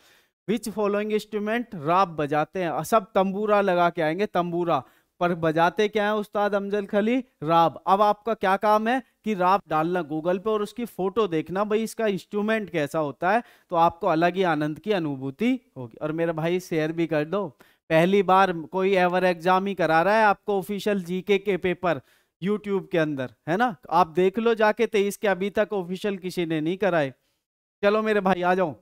विच फॉलोइंग इंस्ट्रूमेंट राब बजाते हैं सब तंबूरा लगा के आएंगे तंबूरा पर बजाते क्या है उस्ताद अमजद खली राब अब आपका क्या काम है कि राब डालना गूगल पे और उसकी फोटो देखना भाई इसका इंस्ट्रूमेंट कैसा होता है तो आपको अलग ही आनंद की अनुभूति होगी और मेरा भाई शेयर भी कर दो पहली बार कोई एवर एग्जाम ही करा रहा है आपको ऑफिशियल जीके के पेपर यूट्यूब के अंदर है ना आप देख लो जाके तेईस के अभी तक ऑफिशियल किसी ने नहीं कराए चलो मेरे भाई आ जाओ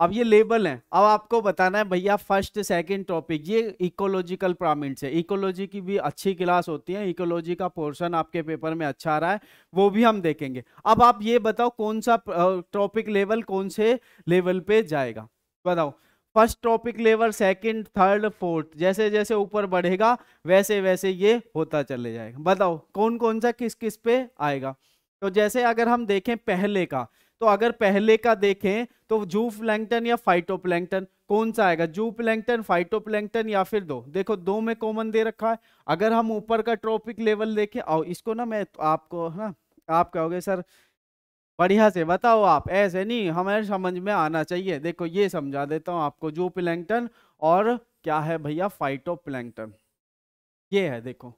अब ये लेबल है अब आपको बताना है भैया फर्स्ट सेकंड टॉपिक ये इकोलॉजिकल प्रामिंट्स है इकोलॉजी की भी अच्छी क्लास होती है इकोलॉजी का पोर्शन आपके पेपर में अच्छा आ रहा है वो भी हम देखेंगे अब आप ये बताओ कौन सा टॉपिक लेवल कौन से लेवल पे जाएगा बताओ first topic level second third fourth जैसे जैसे ऊपर बढ़ेगा वैसे वैसे ये होता चले जाएगा बताओ कौन कौन सा किस किस पे आएगा तो जैसे अगर हम देखें पहले का तो अगर पहले का देखें तो जू प्लैंगटन या फाइटोप्लैंकटन कौन सा आएगा जू फाइटो फाइटोप्लैंकटन या फिर दो देखो दो में कॉमन दे रखा है अगर हम ऊपर का ट्रॉपिक लेवल देखें आओ इसको ना मैं आपको है ना आप कहोगे सर बढ़िया से बताओ आप ऐसे नहीं हमारे समझ में आना चाहिए देखो ये समझा देता हूँ आपको जू प्लैंकटन और क्या है भैया फाइटो प्लैंकटन ये है देखो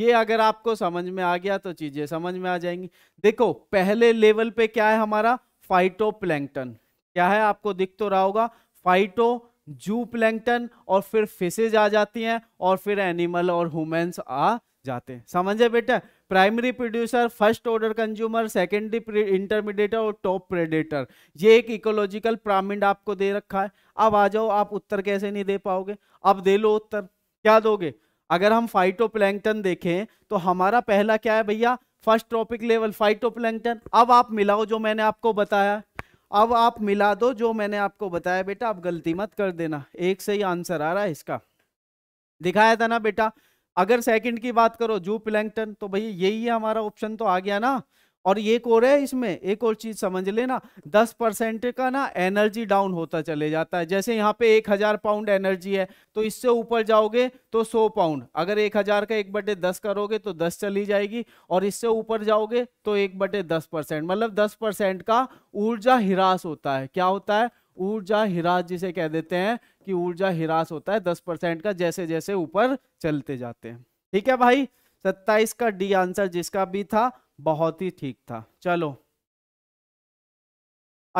ये अगर आपको समझ में आ गया तो चीजें समझ में आ जाएंगी देखो पहले लेवल पे क्या है हमारा फाइटो प्लैंकटन क्या है आपको दिख तो रहा होगा फाइटो जू प्लैंकटन और फिर फिशेज आ जाती हैं और फिर एनिमल और ह्यूमंस आ जाते हैं समझे बेटा primary producer first order consumer secondary intermediator और टॉप प्रेडेटर ये एक इकोलॉजिकल प्रामिंड आपको दे रखा है अब आ जाओ आप उत्तर कैसे नहीं दे पाओगे अब दे लो उत्तर क्या दोगे अगर हम फाइटो देखें तो हमारा पहला क्या है भैया फर्स्ट ट्रॉपिक लेवल फाइटो अब आप मिलाओ जो मैंने आपको बताया अब आप मिला दो जो मैंने आपको बताया बेटा आप गलती मत कर देना एक सही आंसर आ रहा है इसका दिखाया था ना बेटा अगर सेकंड की बात करो जू प्लैंगटन तो भैया यही है हमारा ऑप्शन तो आ गया ना और एक और है इसमें एक और चीज समझ लेना दस परसेंट का ना एनर्जी डाउन होता चले जाता है जैसे यहाँ पे एक हजार पाउंड एनर्जी है तो इससे ऊपर जाओगे तो सौ पाउंड अगर एक हजार का एक बटे दस करोगे तो दस चली जाएगी और इससे ऊपर जाओगे तो एक बटे दस परसेंट मतलब दस परसेंट का ऊर्जा हिरास होता है क्या होता है ऊर्जा हिरास जिसे कह देते हैं कि ऊर्जा हिरास होता है दस परसेंट का जैसे जैसे ऊपर चलते जाते हैं ठीक है भाई सत्ताईस का डी आंसर जिसका भी था बहुत ही ठीक था चलो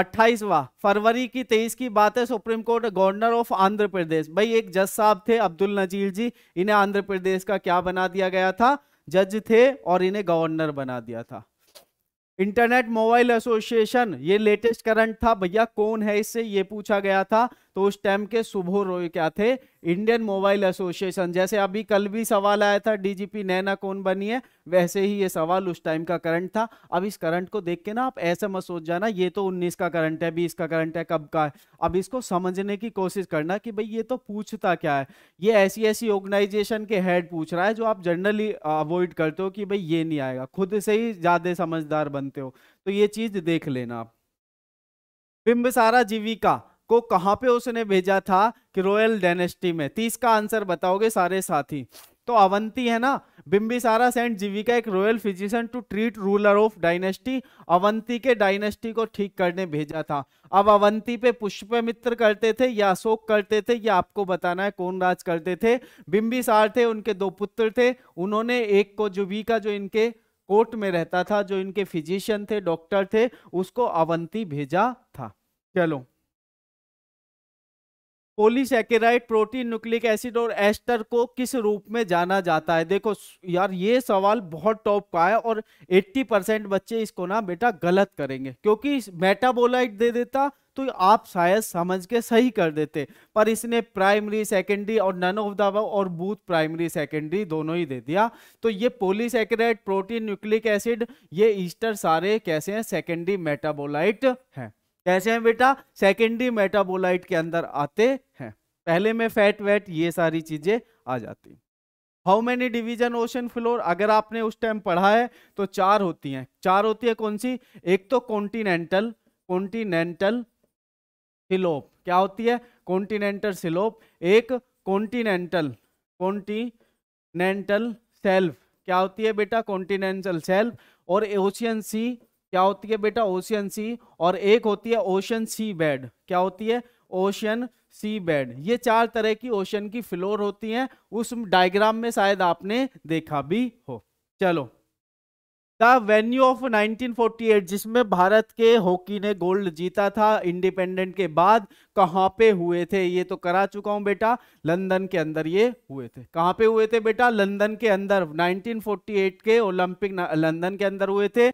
अट्ठाईसवा फरवरी की तेईस की बात है supreme court governor of Andhra Pradesh भाई एक जज साहब थे अब्दुल नजीर जी इन्हें आंध्र प्रदेश का क्या बना दिया गया था जज थे और इन्हें गवर्नर बना दिया था इंटरनेट मोबाइल एसोसिएशन ये लेटेस्ट करंट था भैया कौन है इससे ये पूछा गया था तो उस टाइम के सुबह रोए क्या थे इंडियन मोबाइल एसोसिएशन जैसे अभी कल भी सवाल आया था डीजीपी नैना कौन बनी है वैसे ही ये सवाल उस टाइम का करंट था अब इस करंट को देख के ना आप ऐसे मत सोच जाना ये तो 19 का करंट है बीस का करंट है कब का है अब इसको समझने की कोशिश करना कि भाई ये तो पूछता क्या है ये ऐसी ऐसी ऑर्गेनाइजेशन के हेड पूछ रहा है जो आप जनरली अवॉइड करते हो कि भाई ये नहीं आएगा खुद से ही ज़्यादा समझदार बनते हो तो ये चीज़ देख लेना आप बिंब सारा जीविका को कहाँ पे उसने भेजा था कि रॉयल डायनेस्टी में तीस का आंसर बताओगे सारे साथी तो अवंती है ना बिम्बिसारा सेंट जीविका एक royal physician to treat ruler of dynasty Avanti के डायनेस्टी को ठीक करने भेजा था अब अवंती पे पुष्प मित्र करते थे या अशोक करते थे या आपको बताना है कौन राज करते थे बिम्बिसार थे उनके दो पुत्र थे उन्होंने एक को जुबीका जो इनके कोर्ट में रहता था जो इनके फिजिशियन थे डॉक्टर थे उसको अवंती भेजा था चलो पोलीसेकेराइड प्रोटीन न्यूक्लिक एसिड और एस्टर को किस रूप में जाना जाता है देखो यार ये सवाल बहुत टॉप का है और 80 परसेंट बच्चे इसको ना बेटा गलत करेंगे क्योंकि मेटाबोलाइट दे देता तो आप शायद समझ के सही कर देते पर इसने प्राइमरी सेकेंडरी और नन ऑफ द और बूथ प्राइमरी सेकेंडरी दोनों ही दे दिया तो ये पोलीसेकेराइड प्रोटीन न्यूक्लिक एसिड ये ईस्टर सारे कैसे हैं सेकेंडरी मेटाबोलाइट हैं कैसे हैं बेटा सेकेंडरी मेटाबोलाइट के अंदर आते हैं पहले में फैट वैट ये सारी चीजें आ जाती how many division ocean floor अगर आपने उस टाइम पढ़ा है तो चार होती हैं चार होती है कौन सी एक तो कॉन्टिनेंटल कॉन्टिनेंटल सिलोप क्या होती है कॉन्टिनेंटल सिलोप एक कॉन्टिनेंटल कॉन्टिनेंटल सेल्फ क्या होती है बेटा कॉन्टिनेंटल सेल्फ और ओशियन सी क्या होती है बेटा ओशियन सी और एक होती है ओशियन सी बेड क्या होती है ओशियन सी बेड ये चार तरह की ओशियन की फ्लोर होती हैं उस डायग्राम में शायद आपने देखा भी हो चलो द वेन्यू ऑफ 1948 जिसमें भारत के हॉकी ने गोल्ड जीता था इंडिपेंडेंट के बाद कहाँ पे हुए थे ये तो करा चुका हूँ बेटा लंदन के अंदर ये हुए थे कहाँ पे हुए थे बेटा लंदन के अंदर 1948 के ओलंपिक लंदन के अंदर हुए थे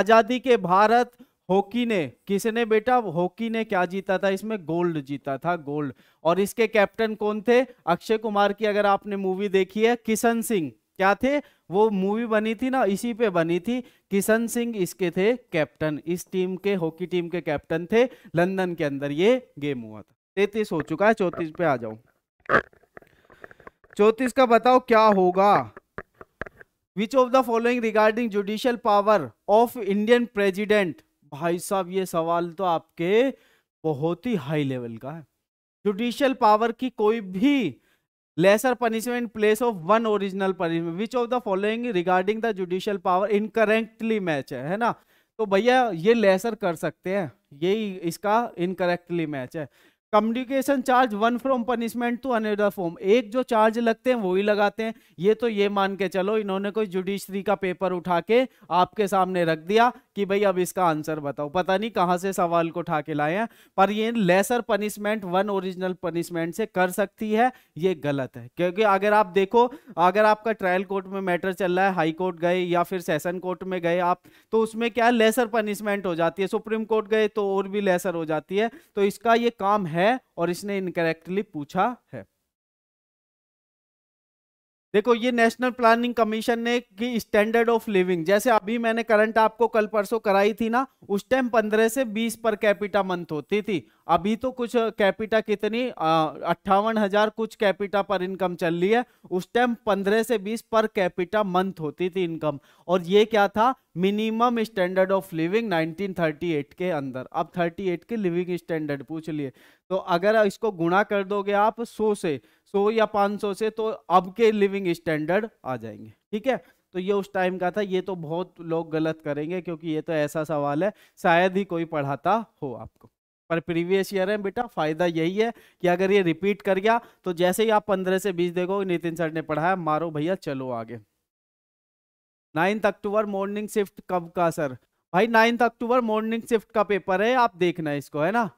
आज़ादी के भारत हॉकी ने किसने बेटा हॉकी ने क्या जीता था इसमें गोल्ड जीता था गोल्ड और इसके कैप्टन कौन थे अक्षय कुमार की अगर आपने मूवी देखी है किशन सिंह क्या थे वो मूवी बनी थी ना इसी पे बनी थी किशन सिंह इसके थे कैप्टन इस टीम के हॉकी टीम के कैप्टन थे लंदन के अंदर ये गेम हुआ था तैतीस हो चुका है चौतीस पे आ जाओ चौतीस का बताओ क्या होगा which of the following regarding judicial power of Indian president भाई साहब ये सवाल तो आपके बहुत ही हाई लेवल का है जुडिशियल पावर की कोई भी lesser punishment in place of one original punishment which of the following regarding the judicial power incorrectly match है है ना तो भैया ये लेसर कर सकते हैं यही इसका इनकरेक्टली मैच है communication charge one from punishment to another form एक जो चार्ज लगते हैं वो ही लगाते हैं ये तो ये मान के चलो इन्होंने कोई जुडिशरी का पेपर उठा के आपके सामने रख दिया कि भाई अब इसका आंसर बताओ पता नहीं कहाँ से सवाल को उठा के लाए हैं पर ये lesser punishment one original punishment से कर सकती है ये गलत है क्योंकि अगर आप देखो अगर आपका ट्रायल कोर्ट में मैटर चल रहा है हाई कोर्ट गए या फिर सेशन कोर्ट में गए आप तो उसमें क्या लेसर पनिशमेंट हो जाती है सुप्रीम कोर्ट गए तो और भी लेसर हो जाती है तो इसका ये काम है और इसने इनकरेक्टली पूछा है देखो ये नेशनल प्लानिंग कमीशन ने की स्टैंडर्ड ऑफ लिविंग जैसे अभी मैंने करंट आपको कल परसों कराई थी ना उस टाइम 15 से 20 पर कैपिटा मंथ होती थी अभी तो कुछ कैपिटा कितनी अट्ठावन हजार कुछ कैपिटा पर इनकम चल रही है उस टाइम 15 से 20 पर कैपिटा मंथ होती थी इनकम और ये क्या था मिनिमम स्टैंडर्ड ऑफ लिविंग 1938 के अंदर अब 38 के लिविंग स्टैंडर्ड पूछ लिए तो अगर इसको गुणा कर दोगे आप सौ से सौ या पाँच सौ से तो अब के लिविंग स्टैंडर्ड आ जाएंगे ठीक है तो ये उस टाइम का था ये तो बहुत लोग गलत करेंगे क्योंकि ये तो ऐसा सवाल है शायद ही कोई पढ़ाता हो आपको पर प्रीवियस ईयर है बेटा फायदा यही है कि अगर ये रिपीट कर गया तो जैसे ही आप पंद्रह से बीस देखो नितिन सर ने पढ़ाया मारो भैया चलो आगे नाइन्थ अक्टूबर मॉर्निंग शिफ्ट कब का सर भाई नाइन्थ अक्टूबर मॉर्निंग शिफ्ट का पेपर है आप देखना इसको है ना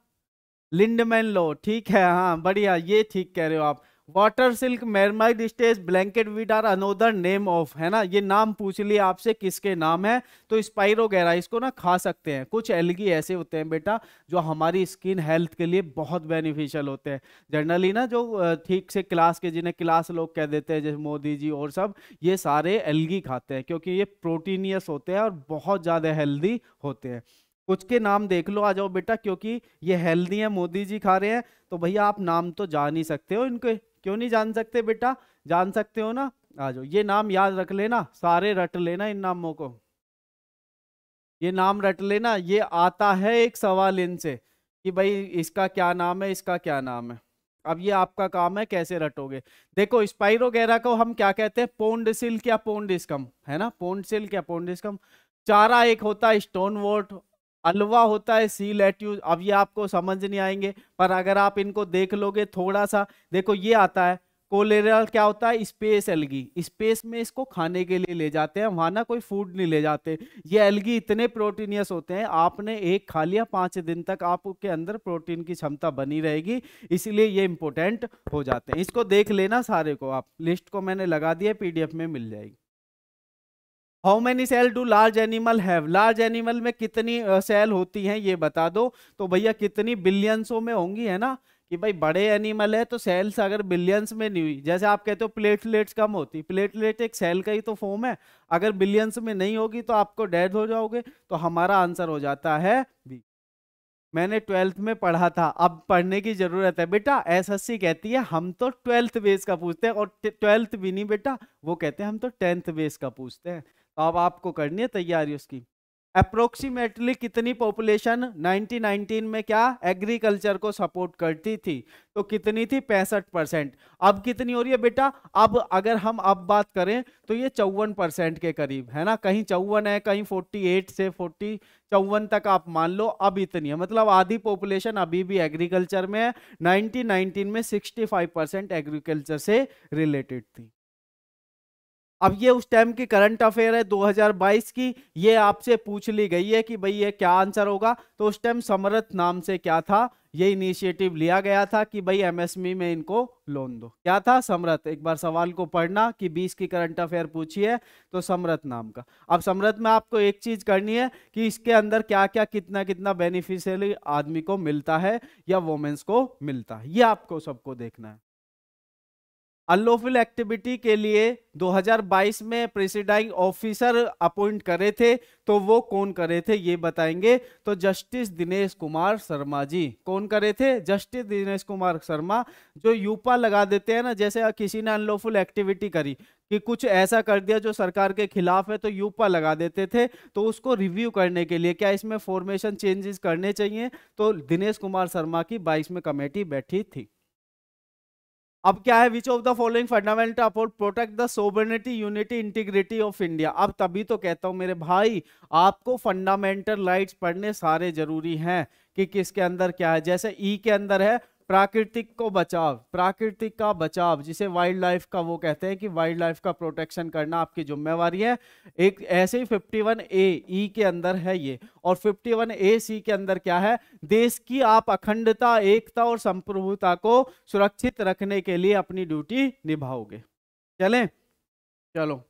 लिंडमैन लो ठीक है हाँ बढ़िया ये ठीक कह रहे हो आप water silk mermaid stage blanket weed are another name of है ना ये नाम पूछ लिए आपसे किसके नाम है तो स्पाइरो वगैरह इसको ना खा सकते हैं कुछ एलगी ऐसे होते हैं बेटा जो हमारी स्किन हेल्थ के लिए बहुत बेनिफिशियल होते हैं जनरली ना जो ठीक से क्लास के जिन्हें क्लास लोग कह देते हैं जैसे मोदी जी और सब ये सारे एलगी खाते हैं क्योंकि ये प्रोटीनियस होते हैं और बहुत ज़्यादा हेल्दी होते हैं कुछ के नाम देख लो आ जाओ बेटा क्योंकि ये हेल्दी है मोदी जी खा रहे हैं तो भैया आप नाम तो जान ही सकते हो इनके क्यों नहीं जान सकते बेटा जान सकते हो ना आ जाओ ये नाम याद रख लेना सारे रट लेना इन नामों को ये नाम रट लेना ये आता है एक सवाल इनसे कि भाई इसका क्या नाम है इसका क्या नाम है अब ये आपका काम है कैसे रटोगे देखो स्पाइरो गैरा को हम क्या कहते हैं पोन्ड सिल्क या पोन्ड है ना पोन्ड सिल्क या पोन्ड चारा एक होता है स्टोन वोट अलवा होता है सी लेट्यूज अब ये आपको समझ नहीं आएंगे पर अगर आप इनको देख लोगे थोड़ा सा देखो ये आता है कोलेरा क्या होता है स्पेस एलगी स्पेस में इसको खाने के लिए ले जाते हैं वहाँ ना कोई फूड नहीं ले जाते ये एलगी इतने प्रोटीनियस होते हैं आपने एक खा लिया पाँच दिन तक आपके अंदर प्रोटीन की क्षमता बनी रहेगी इसलिए ये इंपॉर्टेंट हो जाते हैं इसको देख लेना सारे को आप लिस्ट को मैंने लगा दिया पीडीएफ में मिल जाएगी how many cell do large animal have large animal में कितनी सेल uh, होती हैं ये बता दो तो भैया कितनी बिलियंसों में होंगी है ना कि भाई बड़े एनिमल है तो सेल्स अगर बिलियंस में नहीं हुई जैसे आप कहते हो प्लेटलेट्स कम होती प्लेटलेट एक सेल का ही तो फॉर्म है अगर बिलियंस में नहीं होगी तो आपको डेथ हो जाओगे तो हमारा आंसर हो जाता है बी मैंने ट्वेल्थ में पढ़ा था अब पढ़ने की ज़रूरत है बेटा एसएससी कहती है हम तो ट्वेल्थ बेस का पूछते हैं और ट्वेल्थ भी नहीं बेटा वो कहते हैं हम तो टेंथ बेस का पूछते हैं तो अब आपको करनी है तैयारी उसकी अप्रोक्सीमेटली कितनी पॉपुलेशन 1919 में क्या एग्रीकल्चर को सपोर्ट करती थी तो कितनी थी पैंसठ परसेंट अब कितनी हो रही है बेटा अब अगर हम अब बात करें तो ये चौवन परसेंट के करीब है ना कहीं चौवन है कहीं फोर्टी एट से फोर्टी चौवन तक आप मान लो अब इतनी है मतलब आधी पॉपुलेशन अभी भी एग्रीकल्चर में है नाइनटीन में सिक्सटी परसेंट एग्रीकल्चर से रिलेटेड थी अब ये उस टाइम की करंट अफेयर है 2022 की ये आपसे पूछ ली गई है कि भाई ये क्या आंसर होगा तो उस टाइम समरथ नाम से क्या था ये इनिशिएटिव लिया गया था कि भाई एमएसएमई e में इनको लोन दो क्या था समरथ एक बार सवाल को पढ़ना कि 20 की करंट अफेयर पूछी है तो समरथ नाम का अब समरथ में आपको एक चीज करनी है कि इसके अंदर क्या क्या कितना कितना बेनिफिशियली आदमी को मिलता है या वोमेन्स को मिलता है ये आपको सबको देखना है अनलॉफुल एक्टिविटी के लिए 2022 में प्रेसिडाइंग ऑफिसर अपॉइंट करे थे तो वो कौन करे थे ये बताएंगे तो जस्टिस दिनेश कुमार शर्मा जी कौन करे थे जस्टिस दिनेश कुमार शर्मा जो यूपा लगा देते हैं ना जैसे किसी ने अनलॉफुल एक्टिविटी करी कि कुछ ऐसा कर दिया जो सरकार के खिलाफ है तो यूपा लगा देते थे तो उसको रिव्यू करने के लिए क्या इसमें फॉर्मेशन चेंजेस करने चाहिए तो दिनेश कुमार शर्मा की बाईस में कमेटी बैठी थी अब क्या है which of the following fundamental अपोर्ट protect the sovereignty unity integrity of India अब तभी तो कहता हूं मेरे भाई आपको फंडामेंटल राइट्स पढ़ने सारे जरूरी हैं कि किसके अंदर क्या है जैसे ई e के अंदर है प्राकृतिक को बचाव प्राकृतिक का बचाव जिसे वाइल्ड लाइफ का वो कहते हैं कि वाइल्ड लाइफ का प्रोटेक्शन करना आपकी जिम्मेवारी है एक ऐसे ही फिफ्टी वन ए ई के अंदर है ये और फिफ्टी वन ए सी के अंदर क्या है देश की आप अखंडता एकता और संप्रभुता को सुरक्षित रखने के लिए अपनी ड्यूटी निभाओगे चले चलो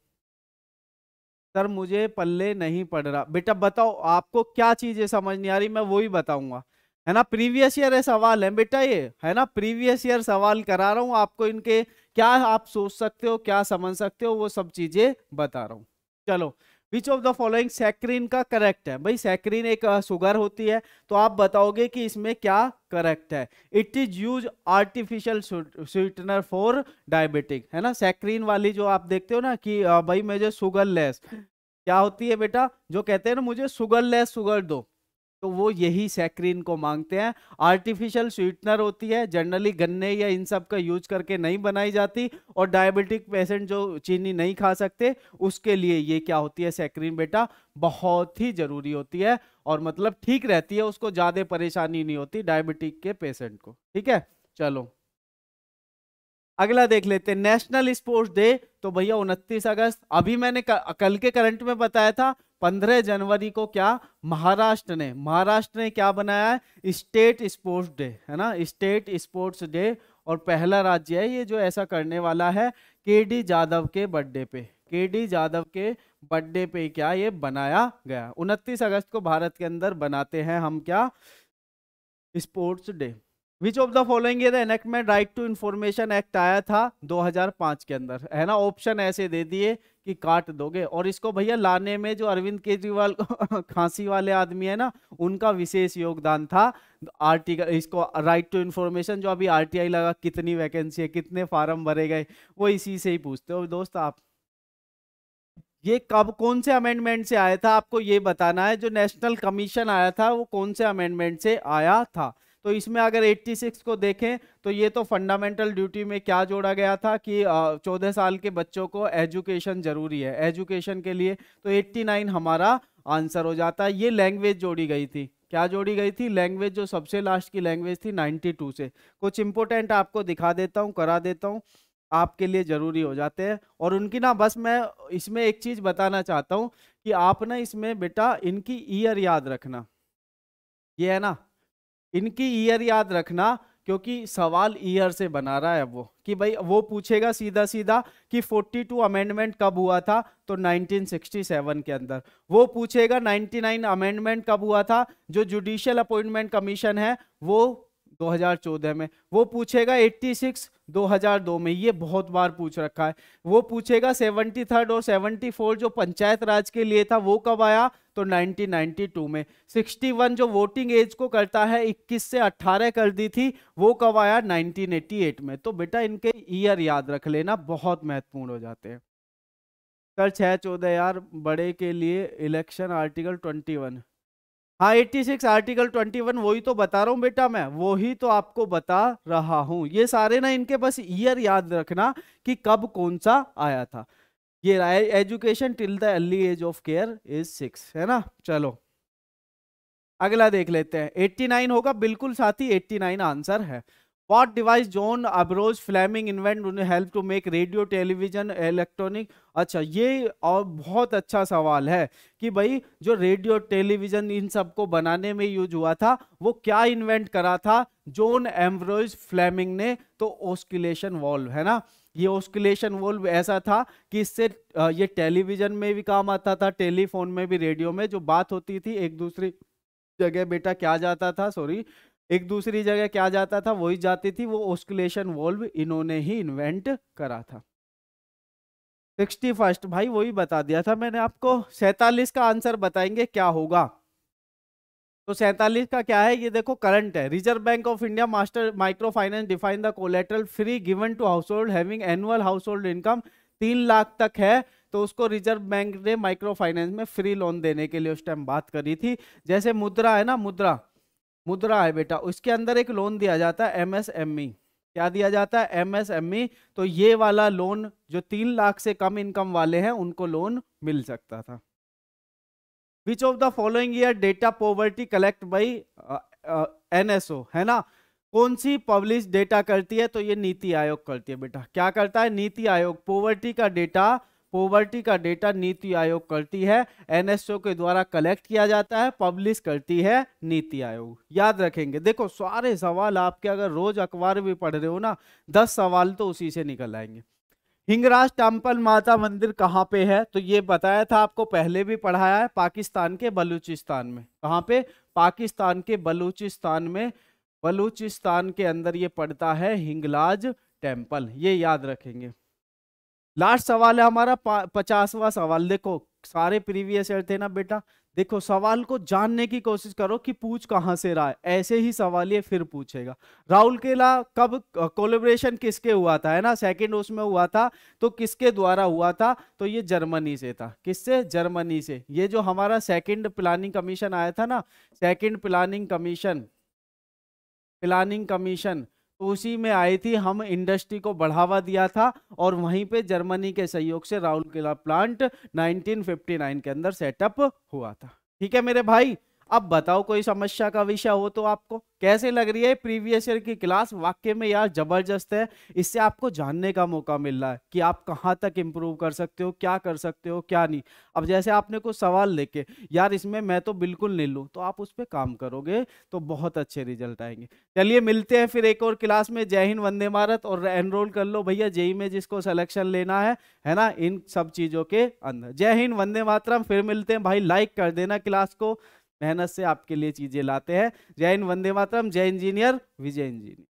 सर मुझे पल्ले नहीं पड़ रहा बेटा बताओ आपको क्या चीजें समझ नहीं आ रही मैं वही बताऊंगा है ना प्रीवियस ईयर है सवाल है बेटा ये है ना प्रीवियस ईयर सवाल करा रहा हूँ आपको इनके क्या आप सोच सकते हो क्या समझ सकते हो वो सब चीजें बता रहा हूँ चलो which of the following saccharin का करेक्ट है भाई सैक्रीन एक शुगर होती है तो आप बताओगे कि इसमें क्या करेक्ट है it is use artificial sweetener for diabetic है ना सैक्रीन वाली जो आप देखते हो ना कि भाई मुझे शुगर लेस क्या होती है बेटा जो कहते हैं ना मुझे शुगर लेस शुगर दो तो वो यही सैक्रीन को मांगते हैं आर्टिफिशियल स्वीटनर होती है जनरली गन्ने या इन सब का यूज करके नहीं बनाई जाती और डायबिटिक पेशेंट जो चीनी नहीं खा सकते उसके लिए ये क्या होती है सैक्रीन बेटा बहुत ही ज़रूरी होती है और मतलब ठीक रहती है उसको ज़्यादा परेशानी नहीं होती डायबिटिक के पेशेंट को ठीक है चलो अगला देख लेते नेशनल स्पोर्ट्स डे तो भैया उनतीस अगस्त अभी मैंने कल के करंट में बताया था पंद्रह जनवरी को क्या महाराष्ट्र ने महाराष्ट्र ने क्या बनाया है स्टेट स्पोर्ट्स डे है ना स्टेट स्पोर्ट्स डे और पहला राज्य है ये जो ऐसा करने वाला है के डी यादव के बर्थडे पे के डी यादव के बर्थडे पे क्या ये बनाया गया उनतीस अगस्त को भारत के अंदर बनाते हैं हम क्या sports day which of the following the में राइट टू इन्फॉर्मेशन एक्ट आया था 2005 के अंदर है ना ऑप्शन ऐसे दे दिए कि काट दोगे और इसको भैया लाने में जो अरविंद केजरीवाल खांसी वाले आदमी है ना उनका विशेष योगदान था आर्टिकल इसको राइट टू इन्फॉर्मेशन जो अभी आरटीआई लगा कितनी वैकेंसी है कितने फार्म भरे गए वो इसी से ही पूछते हो दोस्त आप ये कब कौन से अमेंडमेंट से आया था आपको ये बताना है जो नेशनल कमीशन आया था वो कौन से अमेंडमेंट से आया था तो इसमें अगर 86 को देखें तो ये तो फंडामेंटल ड्यूटी में क्या जोड़ा गया था कि चौदह साल के बच्चों को एजुकेशन जरूरी है एजुकेशन के लिए तो 89 हमारा आंसर हो जाता है ये लैंग्वेज जोड़ी गई थी क्या जोड़ी गई थी लैंग्वेज जो सबसे लास्ट की लैंग्वेज थी नाइन्टी से कुछ इंपोर्टेंट आपको दिखा देता हूँ करा देता हूँ आपके लिए ज़रूरी हो जाते हैं और उनकी ना बस मैं इसमें एक चीज़ बताना चाहता हूँ कि आप ना इसमें बेटा इनकी ईयर याद रखना ये है ना इनकी ईयर याद रखना क्योंकि सवाल ईयर से बना रहा है वो कि भाई वो पूछेगा सीधा सीधा कि 42 अमेंडमेंट कब हुआ था तो 1967 के अंदर वो पूछेगा 99 अमेंडमेंट कब हुआ था जो जुडिशियल अपॉइंटमेंट कमीशन है वो 2014 में वो पूछेगा 86 2002 में ये बहुत बार पूछ रखा है वो पूछेगा 73 थर्ड और 74 फोर जो पंचायत राज के लिए था वो कब आया तो 1992 में 61 जो वोटिंग एज को करता है 21 से 18 कर दी थी वो कब आया 1988 में तो बेटा इनके ईयर याद रख लेना बहुत महत्वपूर्ण हो जाते हैं सर छः चौदह यार बड़े के लिए इलेक्शन आर्टिकल 21 हाँ 86 आर्टिकल 21 वही तो बता रहा हूँ बेटा मैं वही तो आपको बता रहा हूँ ये सारे ना इनके बस ईयर याद रखना कि कब कौन सा आया था ये education till the early age of care is six है ना चलो अगला देख लेते हैं 89 होगा बिल्कुल साथ ही 89 आंसर है What device John Abrose Fleming invent उन्हें help to make radio, television, electronic? अच्छा ये और बहुत अच्छा सवाल है कि भाई जो रेडियो टेलीविजन इन सब को बनाने में यूज हुआ था वो क्या इन्वेंट करा था जोन एम्ब्रोज फ्लेमिंग ने तो ओस्किलेशन वॉल्व है ना ये ओस्किलेशन वॉल्व ऐसा था कि इससे ये टेलीविजन में भी काम आता था टेलीफोन में भी रेडियो में जो बात होती थी एक दूसरी जगह बेटा क्या जाता था सॉरी एक दूसरी जगह क्या जाता था वही जाती थी वो ऑस्कुलेशन वॉल्व इन्होंने ही इन्वेंट करा था सिक्सटी फर्स्ट भाई वही बता दिया था मैंने आपको सैतालीस का आंसर बताएंगे क्या होगा तो सैतालीस का क्या है ये देखो करंट है reserve bank of India master microfinance define the collateral free given to household having annual household income तीन लाख तक है तो उसको रिजर्व बैंक ने माइक्रो फाइनेंस में फ्री लोन देने के लिए उस टाइम बात करी थी जैसे मुद्रा है ना मुद्रा मुद्रा है बेटा उसके अंदर एक लोन दिया जाता है एमएसएमई e। क्या दिया जाता है एमएसएमई e। तो ये वाला लोन जो तीन लाख से कम इनकम वाले हैं उनको लोन मिल सकता था which of the following year data poverty collect by NSO है ना कौन सी पब्लिश डेटा करती है तो ये नीति आयोग करती है बेटा क्या करता है नीति आयोग पॉवर्टी का डेटा पोवर्टी का डेटा नीति आयोग करती है एनएसओ के द्वारा कलेक्ट किया जाता है पब्लिश करती है नीति आयोग याद रखेंगे देखो सारे सवाल आपके अगर रोज अखबार भी पढ़ रहे हो ना दस सवाल तो उसी से निकल आएंगे हिंगराज टेम्पल माता मंदिर कहाँ पे है तो ये बताया था आपको पहले भी पढ़ाया है पाकिस्तान के बलूचिस्तान में कहाँ पे पाकिस्तान के बलूचिस्तान में बलूचिस्तान के अंदर ये पड़ता है हिंगलाज टेम्पल ये याद रखेंगे लास्ट सवाल है हमारा पचासवा सवाल देखो सारे प्रीवियस ईयर थे ना बेटा देखो सवाल को जानने की कोशिश करो कि पूछ कहाँ से रहा है ऐसे ही सवाल ये फिर पूछेगा राहुल केला कब कोलेब्रेशन किसके हुआ था है ना सेकंड उसमें हुआ था तो किसके द्वारा हुआ था तो ये जर्मनी से था किससे जर्मनी से ये जो हमारा सेकंड प्लानिंग कमीशन आया था ना second planning commission planning commission तो उसी में आई थी हम इंडस्ट्री को बढ़ावा दिया था और वहीं पे जर्मनी के सहयोग से राउरकेला प्लांट 1959 के अंदर सेटअप हुआ था ठीक है मेरे भाई अब बताओ कोई समस्या का विषय हो तो आपको कैसे लग रही है प्रीवियस ईयर की क्लास वाक्य में यार जबरदस्त है इससे आपको जानने का मौका मिल रहा है कि आप कहाँ तक इम्प्रूव कर सकते हो क्या कर सकते हो क्या नहीं अब जैसे आपने कुछ सवाल लेके यार इसमें मैं तो बिल्कुल नहीं लूँ तो आप उस पर काम करोगे तो बहुत अच्छे रिजल्ट आएंगे चलिए मिलते हैं फिर एक और क्लास में जय हिंद वंदे भारत और एनरोल कर लो भैया जेई में e जिसको सलेक्शन लेना है है ना इन सब चीज़ों के अंदर जय हिंद वंदे मातरम फिर मिलते हैं भाई लाइक कर देना क्लास को मेहनत से आपके लिए चीजें लाते हैं जय हिंद वंदे मातरम जय इंजीनियर विजय इंजीनियर